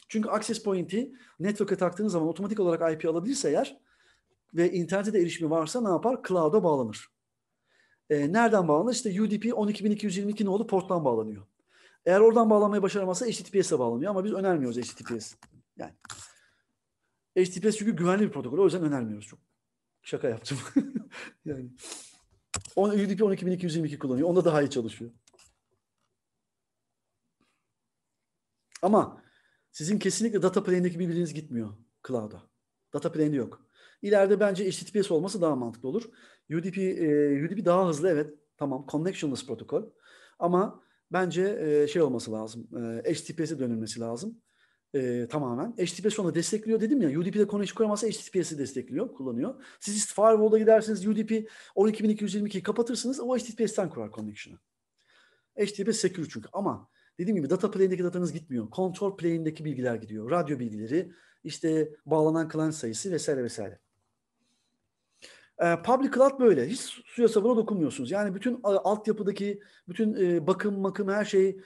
Çünkü access point'i network'e taktığınız zaman otomatik olarak IP alabilirse eğer ve internete de erişimi varsa ne yapar? Cloud'a bağlanır. E, nereden bağlanır? İşte UDP 12222 nolu porttan bağlanıyor. Eğer oradan bağlanmayı başaramazsa HTTPS'e bağlanıyor ama biz önermiyoruz HTTPS. Yani HTTPS çünkü güvenli bir protokol. O yüzden önermiyoruz çok. Şaka yaptım. yani on, UDP 12222 kullanıyor. Onda daha iyi çalışıyor. Ama sizin kesinlikle data plane'deki bilginiz gitmiyor cloud'a. Data plane'i yok. İleride bence HTTPS olması daha mantıklı olur. UDP, e, UDP daha hızlı evet tamam connectionless protokol ama bence e, şey olması lazım e, HTTPS'e dönülmesi lazım e, tamamen. HTTPS onu destekliyor dedim ya UDP'de connection kuramazsa HTTPS'i destekliyor, kullanıyor. Siz firewall'da gidersiniz UDP 12222'yi kapatırsınız o HTTPS'ten kurar connection'ı. HTTPS secure çünkü ama dediğim gibi data plane'deki datanız gitmiyor. Control plane'deki bilgiler gidiyor. Radyo bilgileri, işte bağlanan client sayısı vesaire vesaire. Ee, public cloud böyle. Hiç suya sabuna dokunmuyorsunuz. Yani bütün e, altyapıdaki bütün e, bakım makım her şey,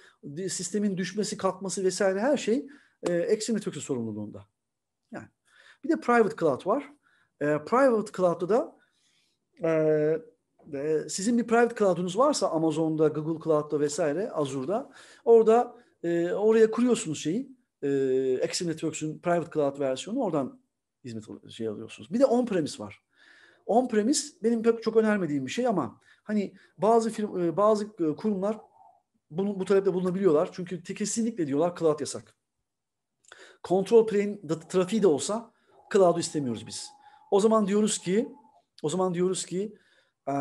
sistemin düşmesi, kalkması vesaire her şey e, Networks'ün sorumluluğunda. Yani. Bir de private cloud var. E, private cloud'da da sizin bir private cloud'unuz varsa Amazon'da, Google Cloud'da vesaire, Azure'da orada oraya kuruyorsunuz şeyi. E, Networks'ün private cloud versiyonu oradan hizmet şey alıyorsunuz. Bir de on-premise var on-premise benim pek çok önermediğim bir şey ama hani bazı firm, e, bazı e, kurumlar bunu, bu talepte bulunabiliyorlar. Çünkü kesinlikle diyorlar cloud yasak. Control plane trafiği de olsa cloud'u istemiyoruz biz. O zaman diyoruz ki o zaman diyoruz ki e,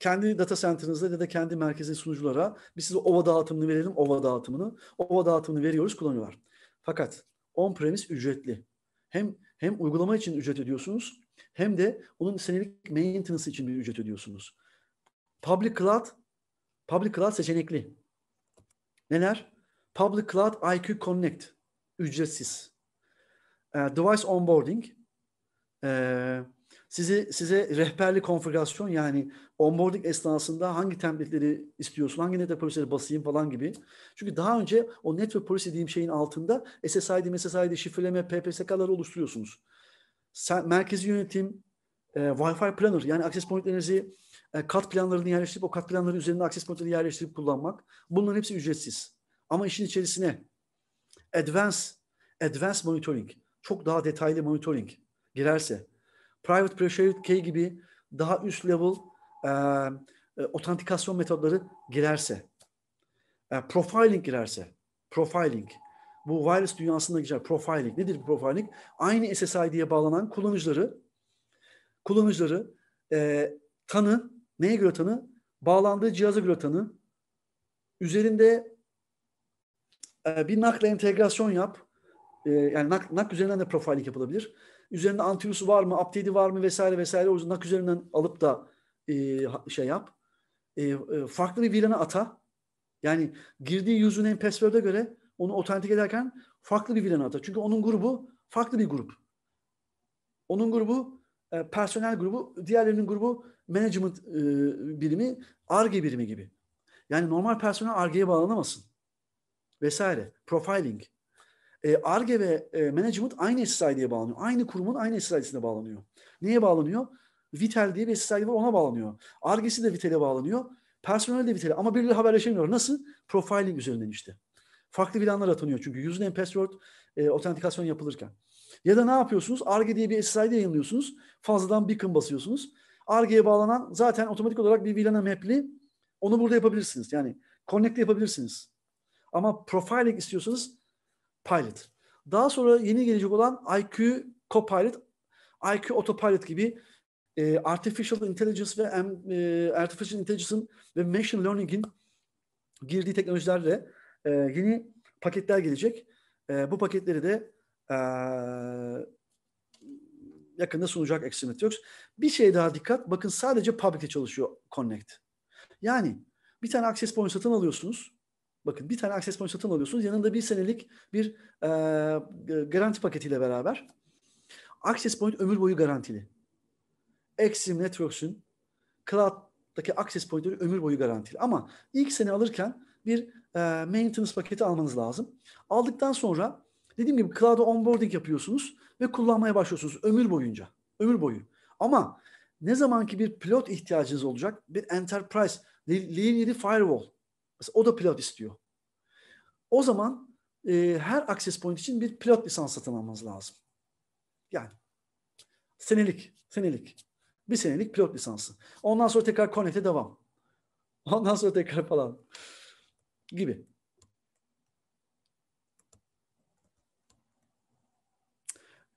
kendi data center'ınızda ya da kendi merkezi sunuculara biz size OVA dağıtımını verelim, OVA dağıtımını. OVA dağıtımını veriyoruz, kullanıyorlar. Fakat on-premise ücretli. Hem hem uygulama için ücret ediyorsunuz hem de onun senelik maintenance için bir ücret ödüyorsunuz. Public Cloud, Public Cloud seçenekli. Neler? Public Cloud IQ Connect ücretsiz. E, device onboarding e, sizi size rehberli konfigürasyon yani onboarding esnasında hangi template'leri istiyorsun, hangi network policy'leri basayım falan gibi. Çünkü daha önce o network policy dediğim şeyin altında SSID, SSID şifreleme, PPSK'ları oluşturuyorsunuz merkezi yönetim, e, Wi-Fi planner yani access pointlerinizi e, kat planlarını yerleştirip o kat planları üzerinde access point'leri yerleştirip kullanmak. Bunların hepsi ücretsiz. Ama işin içerisine advanced, advanced monitoring, çok daha detaylı monitoring girerse, private pressured key gibi daha üst level e, e, otantikasyon metodları girerse, e, profiling girerse, profiling, bu virus dünyasında geçer. profiling. Nedir profiling? Aynı SSID'ye bağlanan kullanıcıları kullanıcıları e, tanı, neye göre tanı? Bağlandığı cihaza göre tanı. Üzerinde e, bir nakle entegrasyon yap. E, yani nak, nak üzerinden de profiling yapılabilir. Üzerinde antivirüsü var mı, update'i var mı vesaire vesaire. O yüzden nak üzerinden alıp da e, şey yap. E, e, farklı bir VLAN'a ata. Yani girdiği username'in password'a göre onu otantik ederken farklı bir villain atar. Çünkü onun grubu farklı bir grup. Onun grubu e, personel grubu, diğerlerinin grubu management e, birimi, ARGE birimi gibi. Yani normal personel ARGE'ye bağlanamasın. Vesaire. Profiling. ARGE e, ve e, management aynı SSID'ye bağlanıyor. Aynı kurumun aynı SSID'sine bağlanıyor. Neye bağlanıyor? Vitel diye bir SSID var ona bağlanıyor. ARGE'si de Vitel'e bağlanıyor. Personel de Vitel'e ama birileri haberleşemiyor. Nasıl? Profiling üzerinden işte. Farklı bilanlar atanıyor çünkü username password e, otentikasyon yapılırken. Ya da ne yapıyorsunuz? Arge diye bir SSID yayınlıyorsunuz. Fazladan beacon basıyorsunuz. Arge'ye bağlanan zaten otomatik olarak bir VLAN'a mapli. Onu burada yapabilirsiniz. Yani connect yapabilirsiniz. Ama profiling istiyorsanız pilot. Daha sonra yeni gelecek olan IQ Copilot, IQ Autopilot gibi e, Artificial Intelligence ve e, Artificial Intelligence'ın ve Machine Learning'in girdiği teknolojilerle e, yeni paketler gelecek. E, bu paketleri de e, yakında sunacak Xmetrix. Bir şey daha dikkat. Bakın sadece public'te çalışıyor Connect. Yani bir tane access point satın alıyorsunuz. Bakın bir tane access point satın alıyorsunuz. Yanında bir senelik bir e, garanti paketiyle beraber. Access point ömür boyu garantili. Exim Networks'ün Cloud'daki access pointleri ömür boyu garantili. Ama ilk sene alırken bir e, maintenance paketi almanız lazım. Aldıktan sonra dediğim gibi cloud'a onboarding yapıyorsunuz ve kullanmaya başlıyorsunuz ömür boyunca. Ömür boyu. Ama ne zaman ki bir pilot ihtiyacınız olacak bir enterprise Lean 7 firewall mesela o da pilot istiyor. O zaman e, her access point için bir pilot lisans satın almanız lazım. Yani senelik, senelik. Bir senelik pilot lisansı. Ondan sonra tekrar Connect'e devam. Ondan sonra tekrar falan gibi.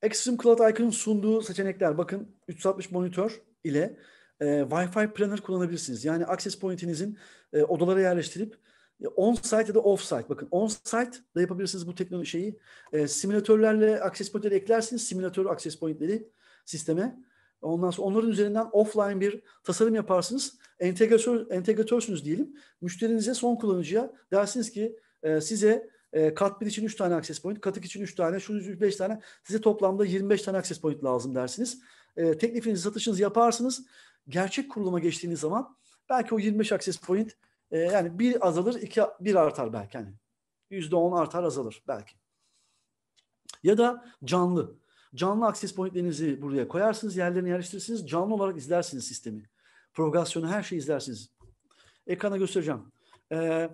Extreme Cloud Icon'un sunduğu seçenekler bakın 360 monitör ile e, Wi-Fi planner kullanabilirsiniz. Yani access point'inizin e, odalara yerleştirip e, on-site ya da off-site. Bakın on-site da yapabilirsiniz bu teknoloji şeyi. E, simülatörlerle access point'leri eklersiniz. Simülatör access point'leri sisteme. Ondan sonra onların üzerinden offline bir tasarım yaparsınız entegratör, entegratörsünüz diyelim. Müşterinize son kullanıcıya dersiniz ki e, size e, kat 1 için 3 tane access point, katık için 3 tane, şunun 5 tane. Size toplamda 25 tane access point lazım dersiniz. E, teklifinizi, satışınızı yaparsınız. Gerçek kuruluma geçtiğiniz zaman belki o 25 access point e, yani bir azalır, iki, bir artar belki. Yani %10 artar azalır belki. Ya da canlı. Canlı access pointlerinizi buraya koyarsınız, yerlerini yerleştirirsiniz. Canlı olarak izlersiniz sistemi. Progresyonu her şeyi izlersiniz. Ekrana göstereceğim. E,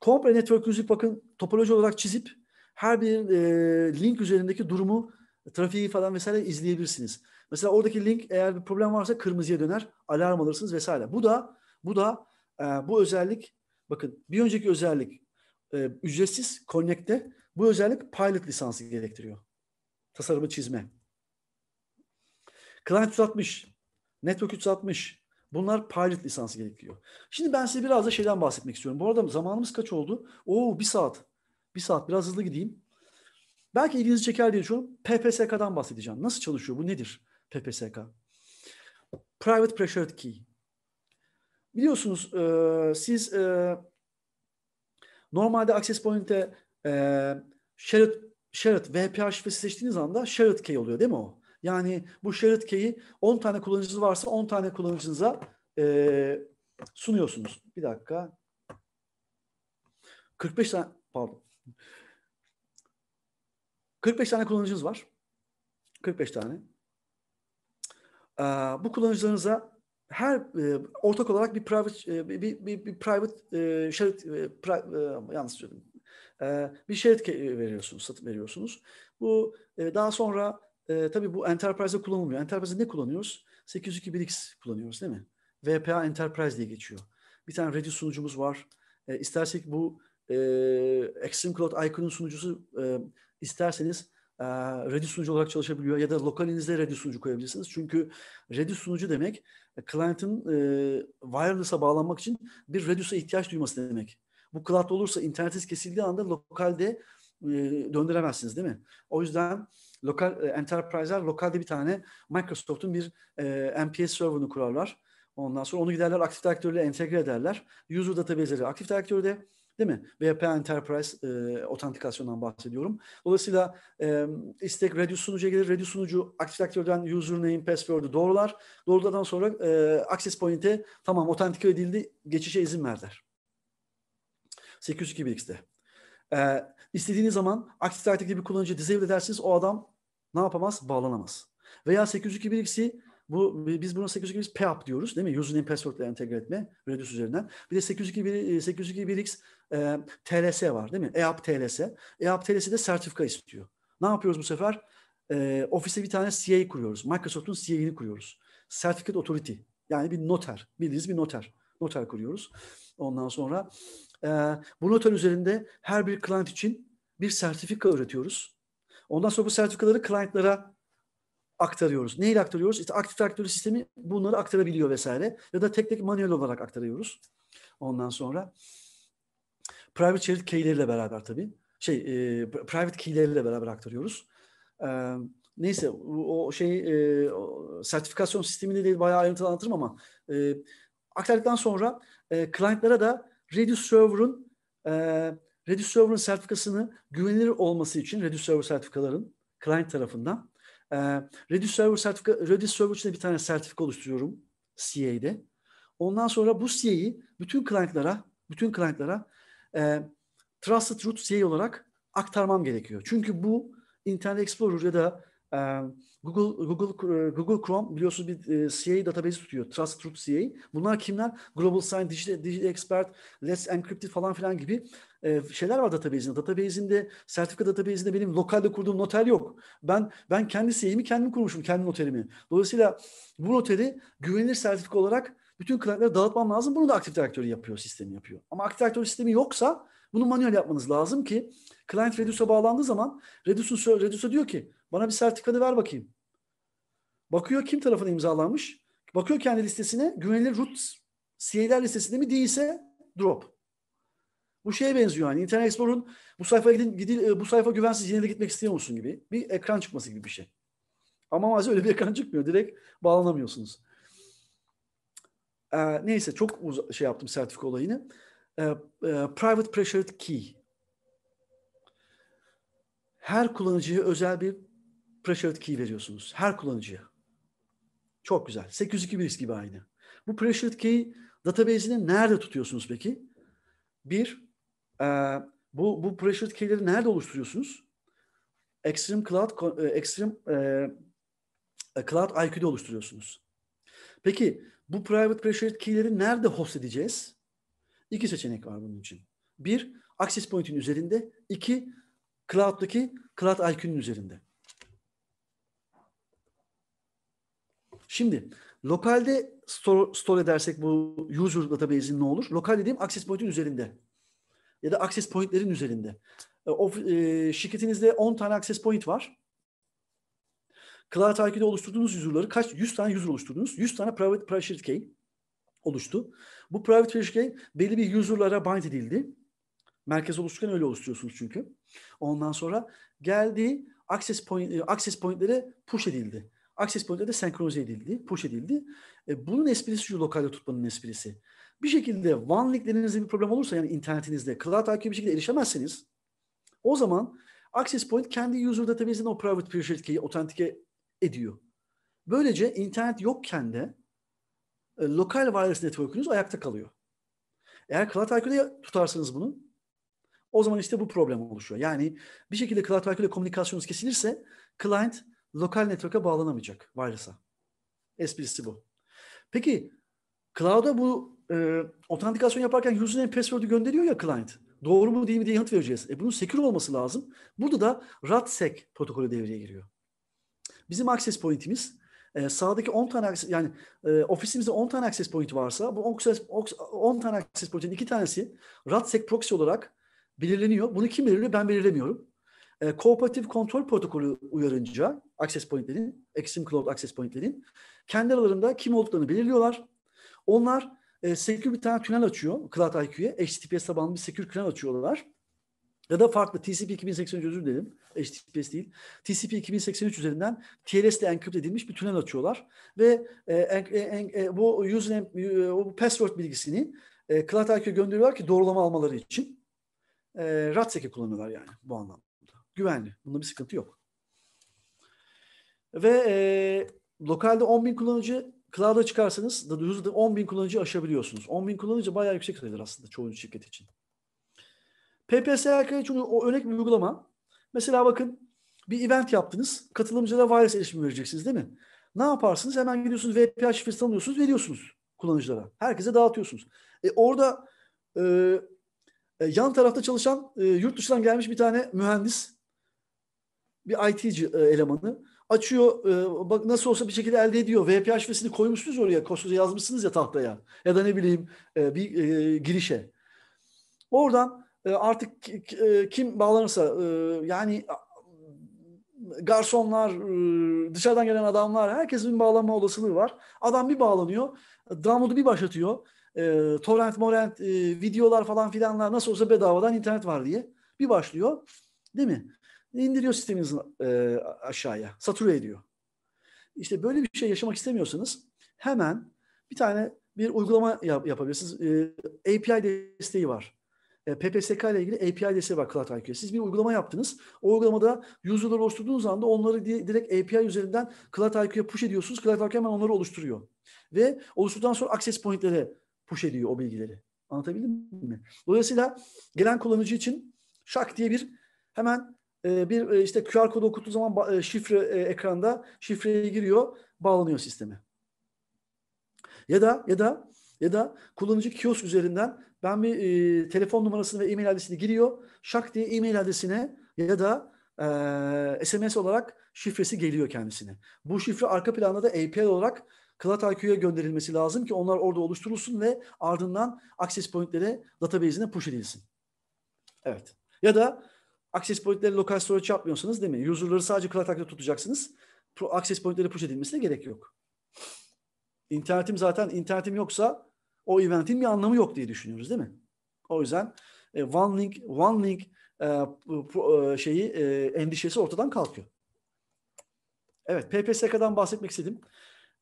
komple network'ünüzü bakın topoloji olarak çizip her bir e, link üzerindeki durumu, trafiği falan vesaire izleyebilirsiniz. Mesela oradaki link eğer bir problem varsa kırmızıya döner, alarm alırsınız vesaire. Bu da bu da e, bu özellik bakın bir önceki özellik e, ücretsiz Connect'te bu özellik pilot lisansı gerektiriyor. Tasarımı çizme. Client 360, Network 360, Bunlar pilot lisansı gerekiyor. Şimdi ben size biraz da şeyden bahsetmek istiyorum. Bu arada zamanımız kaç oldu? Oo bir saat. Bir saat biraz hızlı gideyim. Belki ilginizi çeker diye düşünüyorum. PPSK'dan bahsedeceğim. Nasıl çalışıyor? Bu nedir PPSK? Private Pressured Key. Biliyorsunuz e, siz e, normalde Access Point'e e, shared, shared VPA şifresi seçtiğiniz anda shared key oluyor değil mi o? Yani bu şerit key'i 10 tane kullanıcınız varsa 10 tane kullanıcınıza e, sunuyorsunuz. Bir dakika. 45 tane pardon. 45 tane kullanıcınız var. 45 tane. Ee, bu kullanıcılarınıza her e, ortak olarak bir private e, bir, bir, bir private e, shared e, pri, e, yalnız söyledim. E, bir shared veriyorsunuz, satın veriyorsunuz. Bu e, daha sonra e, tabii bu Enterprise'da kullanılmıyor. Enterprise'da ne kullanıyoruz? 802.1x kullanıyoruz değil mi? VPA Enterprise diye geçiyor. Bir tane Redis sunucumuz var. E, istersek bu e, Extreme Cloud Icon'un sunucusu e, isterseniz e, Redis sunucu olarak çalışabiliyor ya da lokalinizde Redis sunucu koyabilirsiniz. Çünkü Redis sunucu demek e, client'ın e, wireless'a bağlanmak için bir Redis'e ihtiyaç duyması demek. Bu cloud olursa internetiniz kesildiği anda lokalde e, döndüremezsiniz değil mi? O yüzden lokal e, enterprise'lar lokalde bir tane Microsoft'un bir e, MPS server'ını kurarlar. Ondan sonra onu giderler aktif direktörle entegre ederler. User database'leri aktif direktörde değil mi? VP Enterprise e, otentikasyondan bahsediyorum. Dolayısıyla e, istek Redis sunucuya gelir. Redis sunucu aktif aktörden username, password'u doğrular. Doğruladan sonra e, access point'e tamam otantik edildi, geçişe izin verler. 802.1x'de. E, istediğiniz zaman aktif takipte bir kullanıcı disable edersiniz o adam ne yapamaz? Bağlanamaz. Veya 802.1x'i bu biz buna 802.1 PAP diyoruz değil mi? Username password'la entegre etme Redis üzerinden. Bir de 802.1x e, e TLS var değil mi? EAP TLS. EAP TLS de sertifika istiyor. Ne yapıyoruz bu sefer? E, ofise bir tane CA kuruyoruz. Microsoft'un CA'ini kuruyoruz. Certificate Authority. Yani bir noter. Bildiğiniz bir noter. Noter kuruyoruz. Ondan sonra e, bu noter üzerinde her bir client için bir sertifika üretiyoruz. Ondan sonra bu sertifikaları client'lara aktarıyoruz. Neyle aktarıyoruz? İşte aktif traktörü sistemi bunları aktarabiliyor vesaire. Ya da tek tek manuel olarak aktarıyoruz. Ondan sonra private shared key'leriyle beraber tabii. Şey, e, private key'leriyle beraber aktarıyoruz. E, neyse o şey e, o sertifikasyon sistemini değil bayağı ayrıntılı anlatırım ama e, aktardıktan sonra e, client'lara da Redis Server'ın e, Redis Server'ın sertifikasını güvenilir olması için Redis Server sertifikaların client tarafından e, Redis Server sertifika Redis için bir tane sertifika oluşturuyorum CA'de. Ondan sonra bu CA'yi bütün client'lara bütün client'lara e, Trusted Root CA olarak aktarmam gerekiyor. Çünkü bu Internet Explorer ya da Google Google e, Google Chrome biliyorsunuz bir e, CA database tutuyor. Trust Group CA. Bunlar kimler? Global Sign, Digital, Digital Expert, Let's Encrypted falan filan gibi e, şeyler var database'inde. Database'inde, sertifika database'inde benim lokalde kurduğum noter yok. Ben ben kendi CA'mi kendim kurmuşum, kendi noterimi. Dolayısıyla bu noteri güvenilir sertifika olarak bütün klientlere dağıtmam lazım. Bunu da aktif direktörü yapıyor, sistemi yapıyor. Ama aktif direktörü sistemi yoksa bunu manuel yapmanız lazım ki client Redus'a bağlandığı zaman Redus'un Redus'a diyor ki bana bir sertifikanı ver bakayım. Bakıyor kim tarafından imzalanmış. Bakıyor kendi listesine güvenilir root CA'ler listesinde mi değilse drop. Bu şeye benziyor yani Internet explorer'un bu sayfaya gidin, gidin e, bu sayfa güvensiz yine de gitmek istiyor musun gibi bir ekran çıkması gibi bir şey. Ama maalesef öyle bir ekran çıkmıyor. Direkt bağlanamıyorsunuz. Ee, neyse çok şey yaptım sertifika olayını. Ee, e, private Pressured Key. Her kullanıcıya özel bir pressure key veriyorsunuz her kullanıcıya. Çok güzel. 802.1x gibi aynı. Bu pressure key database'ini nerede tutuyorsunuz peki? Bir, e, bu, bu pressure key'leri nerede oluşturuyorsunuz? Extreme Cloud, e, Extreme e, e Cloud IQ'de oluşturuyorsunuz. Peki bu private pressure key'leri nerede host edeceğiz? İki seçenek var bunun için. Bir, access point'in üzerinde. iki cloud'daki Cloud IQ'nun üzerinde. Şimdi lokalde store, store edersek bu user database'in ne olur? Lokal dediğim access point'in üzerinde ya da access point'lerin üzerinde. E, of, e, şirketinizde 10 tane access point var. Cloud IQ'de oluşturduğunuz user'ları kaç? 100 tane user oluşturdunuz. 100 tane private private key oluştu. Bu private private key belli bir user'lara bind edildi. Merkez oluştururken öyle oluşturuyorsunuz çünkü. Ondan sonra geldiği access point e, access point'lere push edildi. Access point'e de senkronize edildi, push edildi. E, bunun esprisi şu lokalde tutmanın esprisi. Bir şekilde WAN'liklerinizde bir problem olursa yani internetinizde cloud IQ'ye bir şekilde erişemezseniz o zaman access point kendi user database'ine o private peer key'i otentike ediyor. Böylece internet yokken de e, lokal wireless network'ünüz ayakta kalıyor. Eğer Cloud IQ'da tutarsanız bunu o zaman işte bu problem oluşuyor. Yani bir şekilde Cloud IQ ile komünikasyonunuz kesilirse client lokal network'e bağlanamayacak wireless'a. Esprisi bu. Peki cloud'a bu e, otantikasyon yaparken username password'u gönderiyor ya client. Doğru mu değil mi diye yanıt vereceğiz. E, bunun secure olması lazım. Burada da RATSEC protokolü devreye giriyor. Bizim access point'imiz e, sağdaki 10 tane yani e, ofisimizde 10 tane access point varsa bu 10 tane access point'in iki tanesi RATSEC proxy olarak belirleniyor. Bunu kim belirliyor? Ben belirlemiyorum e, kooperatif kontrol protokolü uyarınca access pointlerin, Exim Cloud access pointlerin kendi aralarında kim olduklarını belirliyorlar. Onlar e, secure bir tane tünel açıyor Cloud IQ'ya. HTTPS tabanlı bir secure tünel açıyorlar. Ya da farklı TCP 2083 özür dilerim. HTTPS değil. TCP 2083 üzerinden TLS ile encrypt edilmiş bir tünel açıyorlar. Ve e, en, e, bu username, e, bu password bilgisini e, Cloud IQ'ya gönderiyorlar ki doğrulama almaları için. E, RATSEC'i kullanıyorlar yani bu anlamda güvenli. Bunda bir sıkıntı yok. Ve e, lokalde 10 bin kullanıcı cloud'a çıkarsanız da 10 bin kullanıcı aşabiliyorsunuz. 10 bin kullanıcı bayağı yüksek sayıdır aslında çoğu şirket için. PPS PPSK çünkü o örnek bir uygulama. Mesela bakın bir event yaptınız. Katılımcılara wireless erişimi vereceksiniz değil mi? Ne yaparsınız? Hemen gidiyorsunuz VPN şifresi alıyorsunuz veriyorsunuz kullanıcılara. Herkese dağıtıyorsunuz. E, orada e, e, yan tarafta çalışan e, yurt dışından gelmiş bir tane mühendis bir IT e, elemanı açıyor e, bak nasıl olsa bir şekilde elde ediyor. VP şifresini koymuşsunuz oraya kosuda yazmışsınız ya tahtaya ya da ne bileyim e, bir girişe. Oradan artık kim bağlanırsa yani garsonlar, dışarıdan gelen adamlar herkesin bağlanma olasılığı var. Adam bir bağlanıyor, download'u bir başlatıyor. E, torrent, morrent e, videolar falan filanlar nasıl olsa bedavadan internet var diye bir başlıyor. Değil mi? indiriyor sisteminizi e, aşağıya, satüre ediyor. İşte böyle bir şey yaşamak istemiyorsanız hemen bir tane bir uygulama yap, yapabilirsiniz. E, API desteği var. E, PPSK ile ilgili API desteği var Cloud IQ'ya. Siz bir uygulama yaptınız. O uygulamada user'ları oluşturduğunuz anda onları di- direkt API üzerinden Cloud IQ'ya push ediyorsunuz. Cloud IQ hemen onları oluşturuyor. Ve oluşturduktan sonra access point'lere push ediyor o bilgileri. Anlatabildim mi? Dolayısıyla gelen kullanıcı için şak diye bir hemen ee, bir e, işte QR kodu okuttuğu zaman e, şifre e, ekranda şifreye giriyor, bağlanıyor sisteme. Ya da ya da ya da kullanıcı kiosk üzerinden ben bir e, telefon numarasını ve e-mail adresini giriyor. Şak diye e-mail adresine ya da e, SMS olarak şifresi geliyor kendisine. Bu şifre arka planda da API olarak Cloud IQ'ya gönderilmesi lazım ki onlar orada oluşturulsun ve ardından access pointlere database'ine push edilsin. Evet. Ya da Access pointleri lokal storage yapmıyorsanız değil mi? User'ları sadece cloud attack'ta tutacaksınız. Pro access pointleri push edilmesine gerek yok. İnternetim zaten internetim yoksa o eventin bir anlamı yok diye düşünüyoruz değil mi? O yüzden e, one link one link e, pro, e, şeyi e, endişesi ortadan kalkıyor. Evet, PPSK'dan bahsetmek istedim.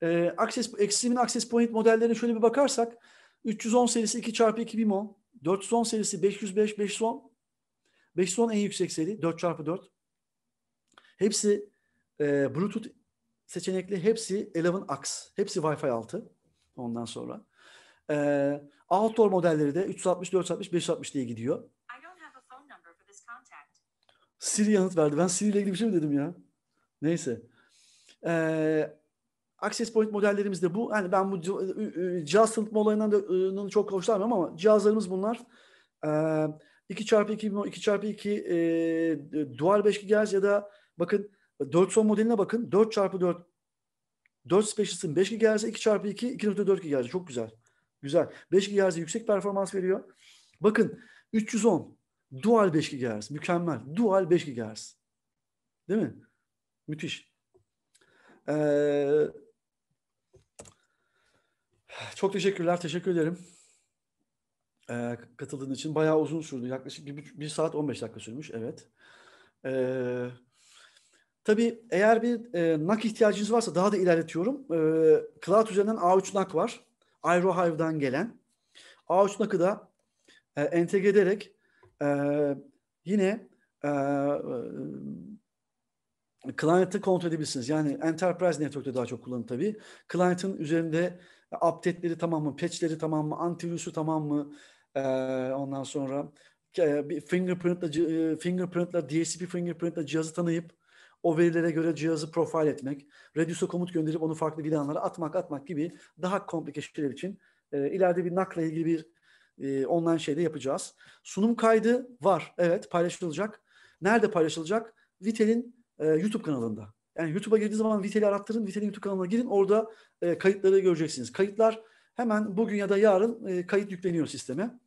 E, access, eksimin access point modellerine şöyle bir bakarsak 310 serisi 2 çarpı 2 BIMO, 410 serisi 505, 510, 5 son en yüksek seri 4x4. Hepsi e, Bluetooth seçenekli. Hepsi 11 AX. Hepsi Wi-Fi 6 ondan sonra. E, outdoor modelleri de 360, 460, 560 diye gidiyor. Siri yanıt verdi. Ben Siri ile ilgili bir şey mi dedim ya? Neyse. Ee, access point modellerimiz de bu. Yani ben bu cihaz tanıtma olayından da ıı, çok hoşlanmıyorum ama cihazlarımız bunlar. Ee, 2 çarpı 2 2 çarpı 2 e, dual 5 GHz ya da bakın 4 son modeline bakın. 4 çarpı 4 4 Specials'ın 5 GHz 2 çarpı 2 2.4 GHz çok güzel. Güzel. 5 GHz yüksek performans veriyor. Bakın 310 dual 5 GHz mükemmel. Dual 5 GHz. Değil mi? Müthiş. Ee, çok teşekkürler. Teşekkür ederim e, katıldığın için. Bayağı uzun sürdü. Yaklaşık bir, saat 15 dakika sürmüş. Evet. E, tabii eğer bir e, nak ihtiyacınız varsa daha da ilerletiyorum. E, cloud üzerinden A3 nak var. Aerohive'dan gelen. A3 nakı da e, entegre ederek e, yine e, e, client'ı kontrol edebilirsiniz. Yani enterprise network'te daha çok kullanın tabii. Client'ın üzerinde update'leri tamam mı, patch'leri tamam mı, antivirüsü tamam mı, e, ondan sonra e, bir fingerprintla, fingerprintla, DSP fingerprintla cihazı tanıyıp o verilere göre cihazı profil etmek, reduce'a komut gönderip onu farklı vidanlara atmak atmak gibi daha komplike şeyler için e, ileride bir nakla ilgili bir e, online şeyde yapacağız. Sunum kaydı var. Evet paylaşılacak. Nerede paylaşılacak? Vitel'in e, YouTube kanalında. Yani YouTube'a girdiğiniz zaman Vitel'i arattırın, Vitel'in YouTube kanalına girin. Orada e, kayıtları göreceksiniz. Kayıtlar Hemen bugün ya da yarın e, kayıt yükleniyor sisteme.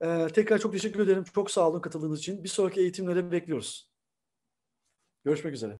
E, tekrar çok teşekkür ederim. Çok sağ olun katıldığınız için. Bir sonraki eğitimlere bekliyoruz. Görüşmek üzere.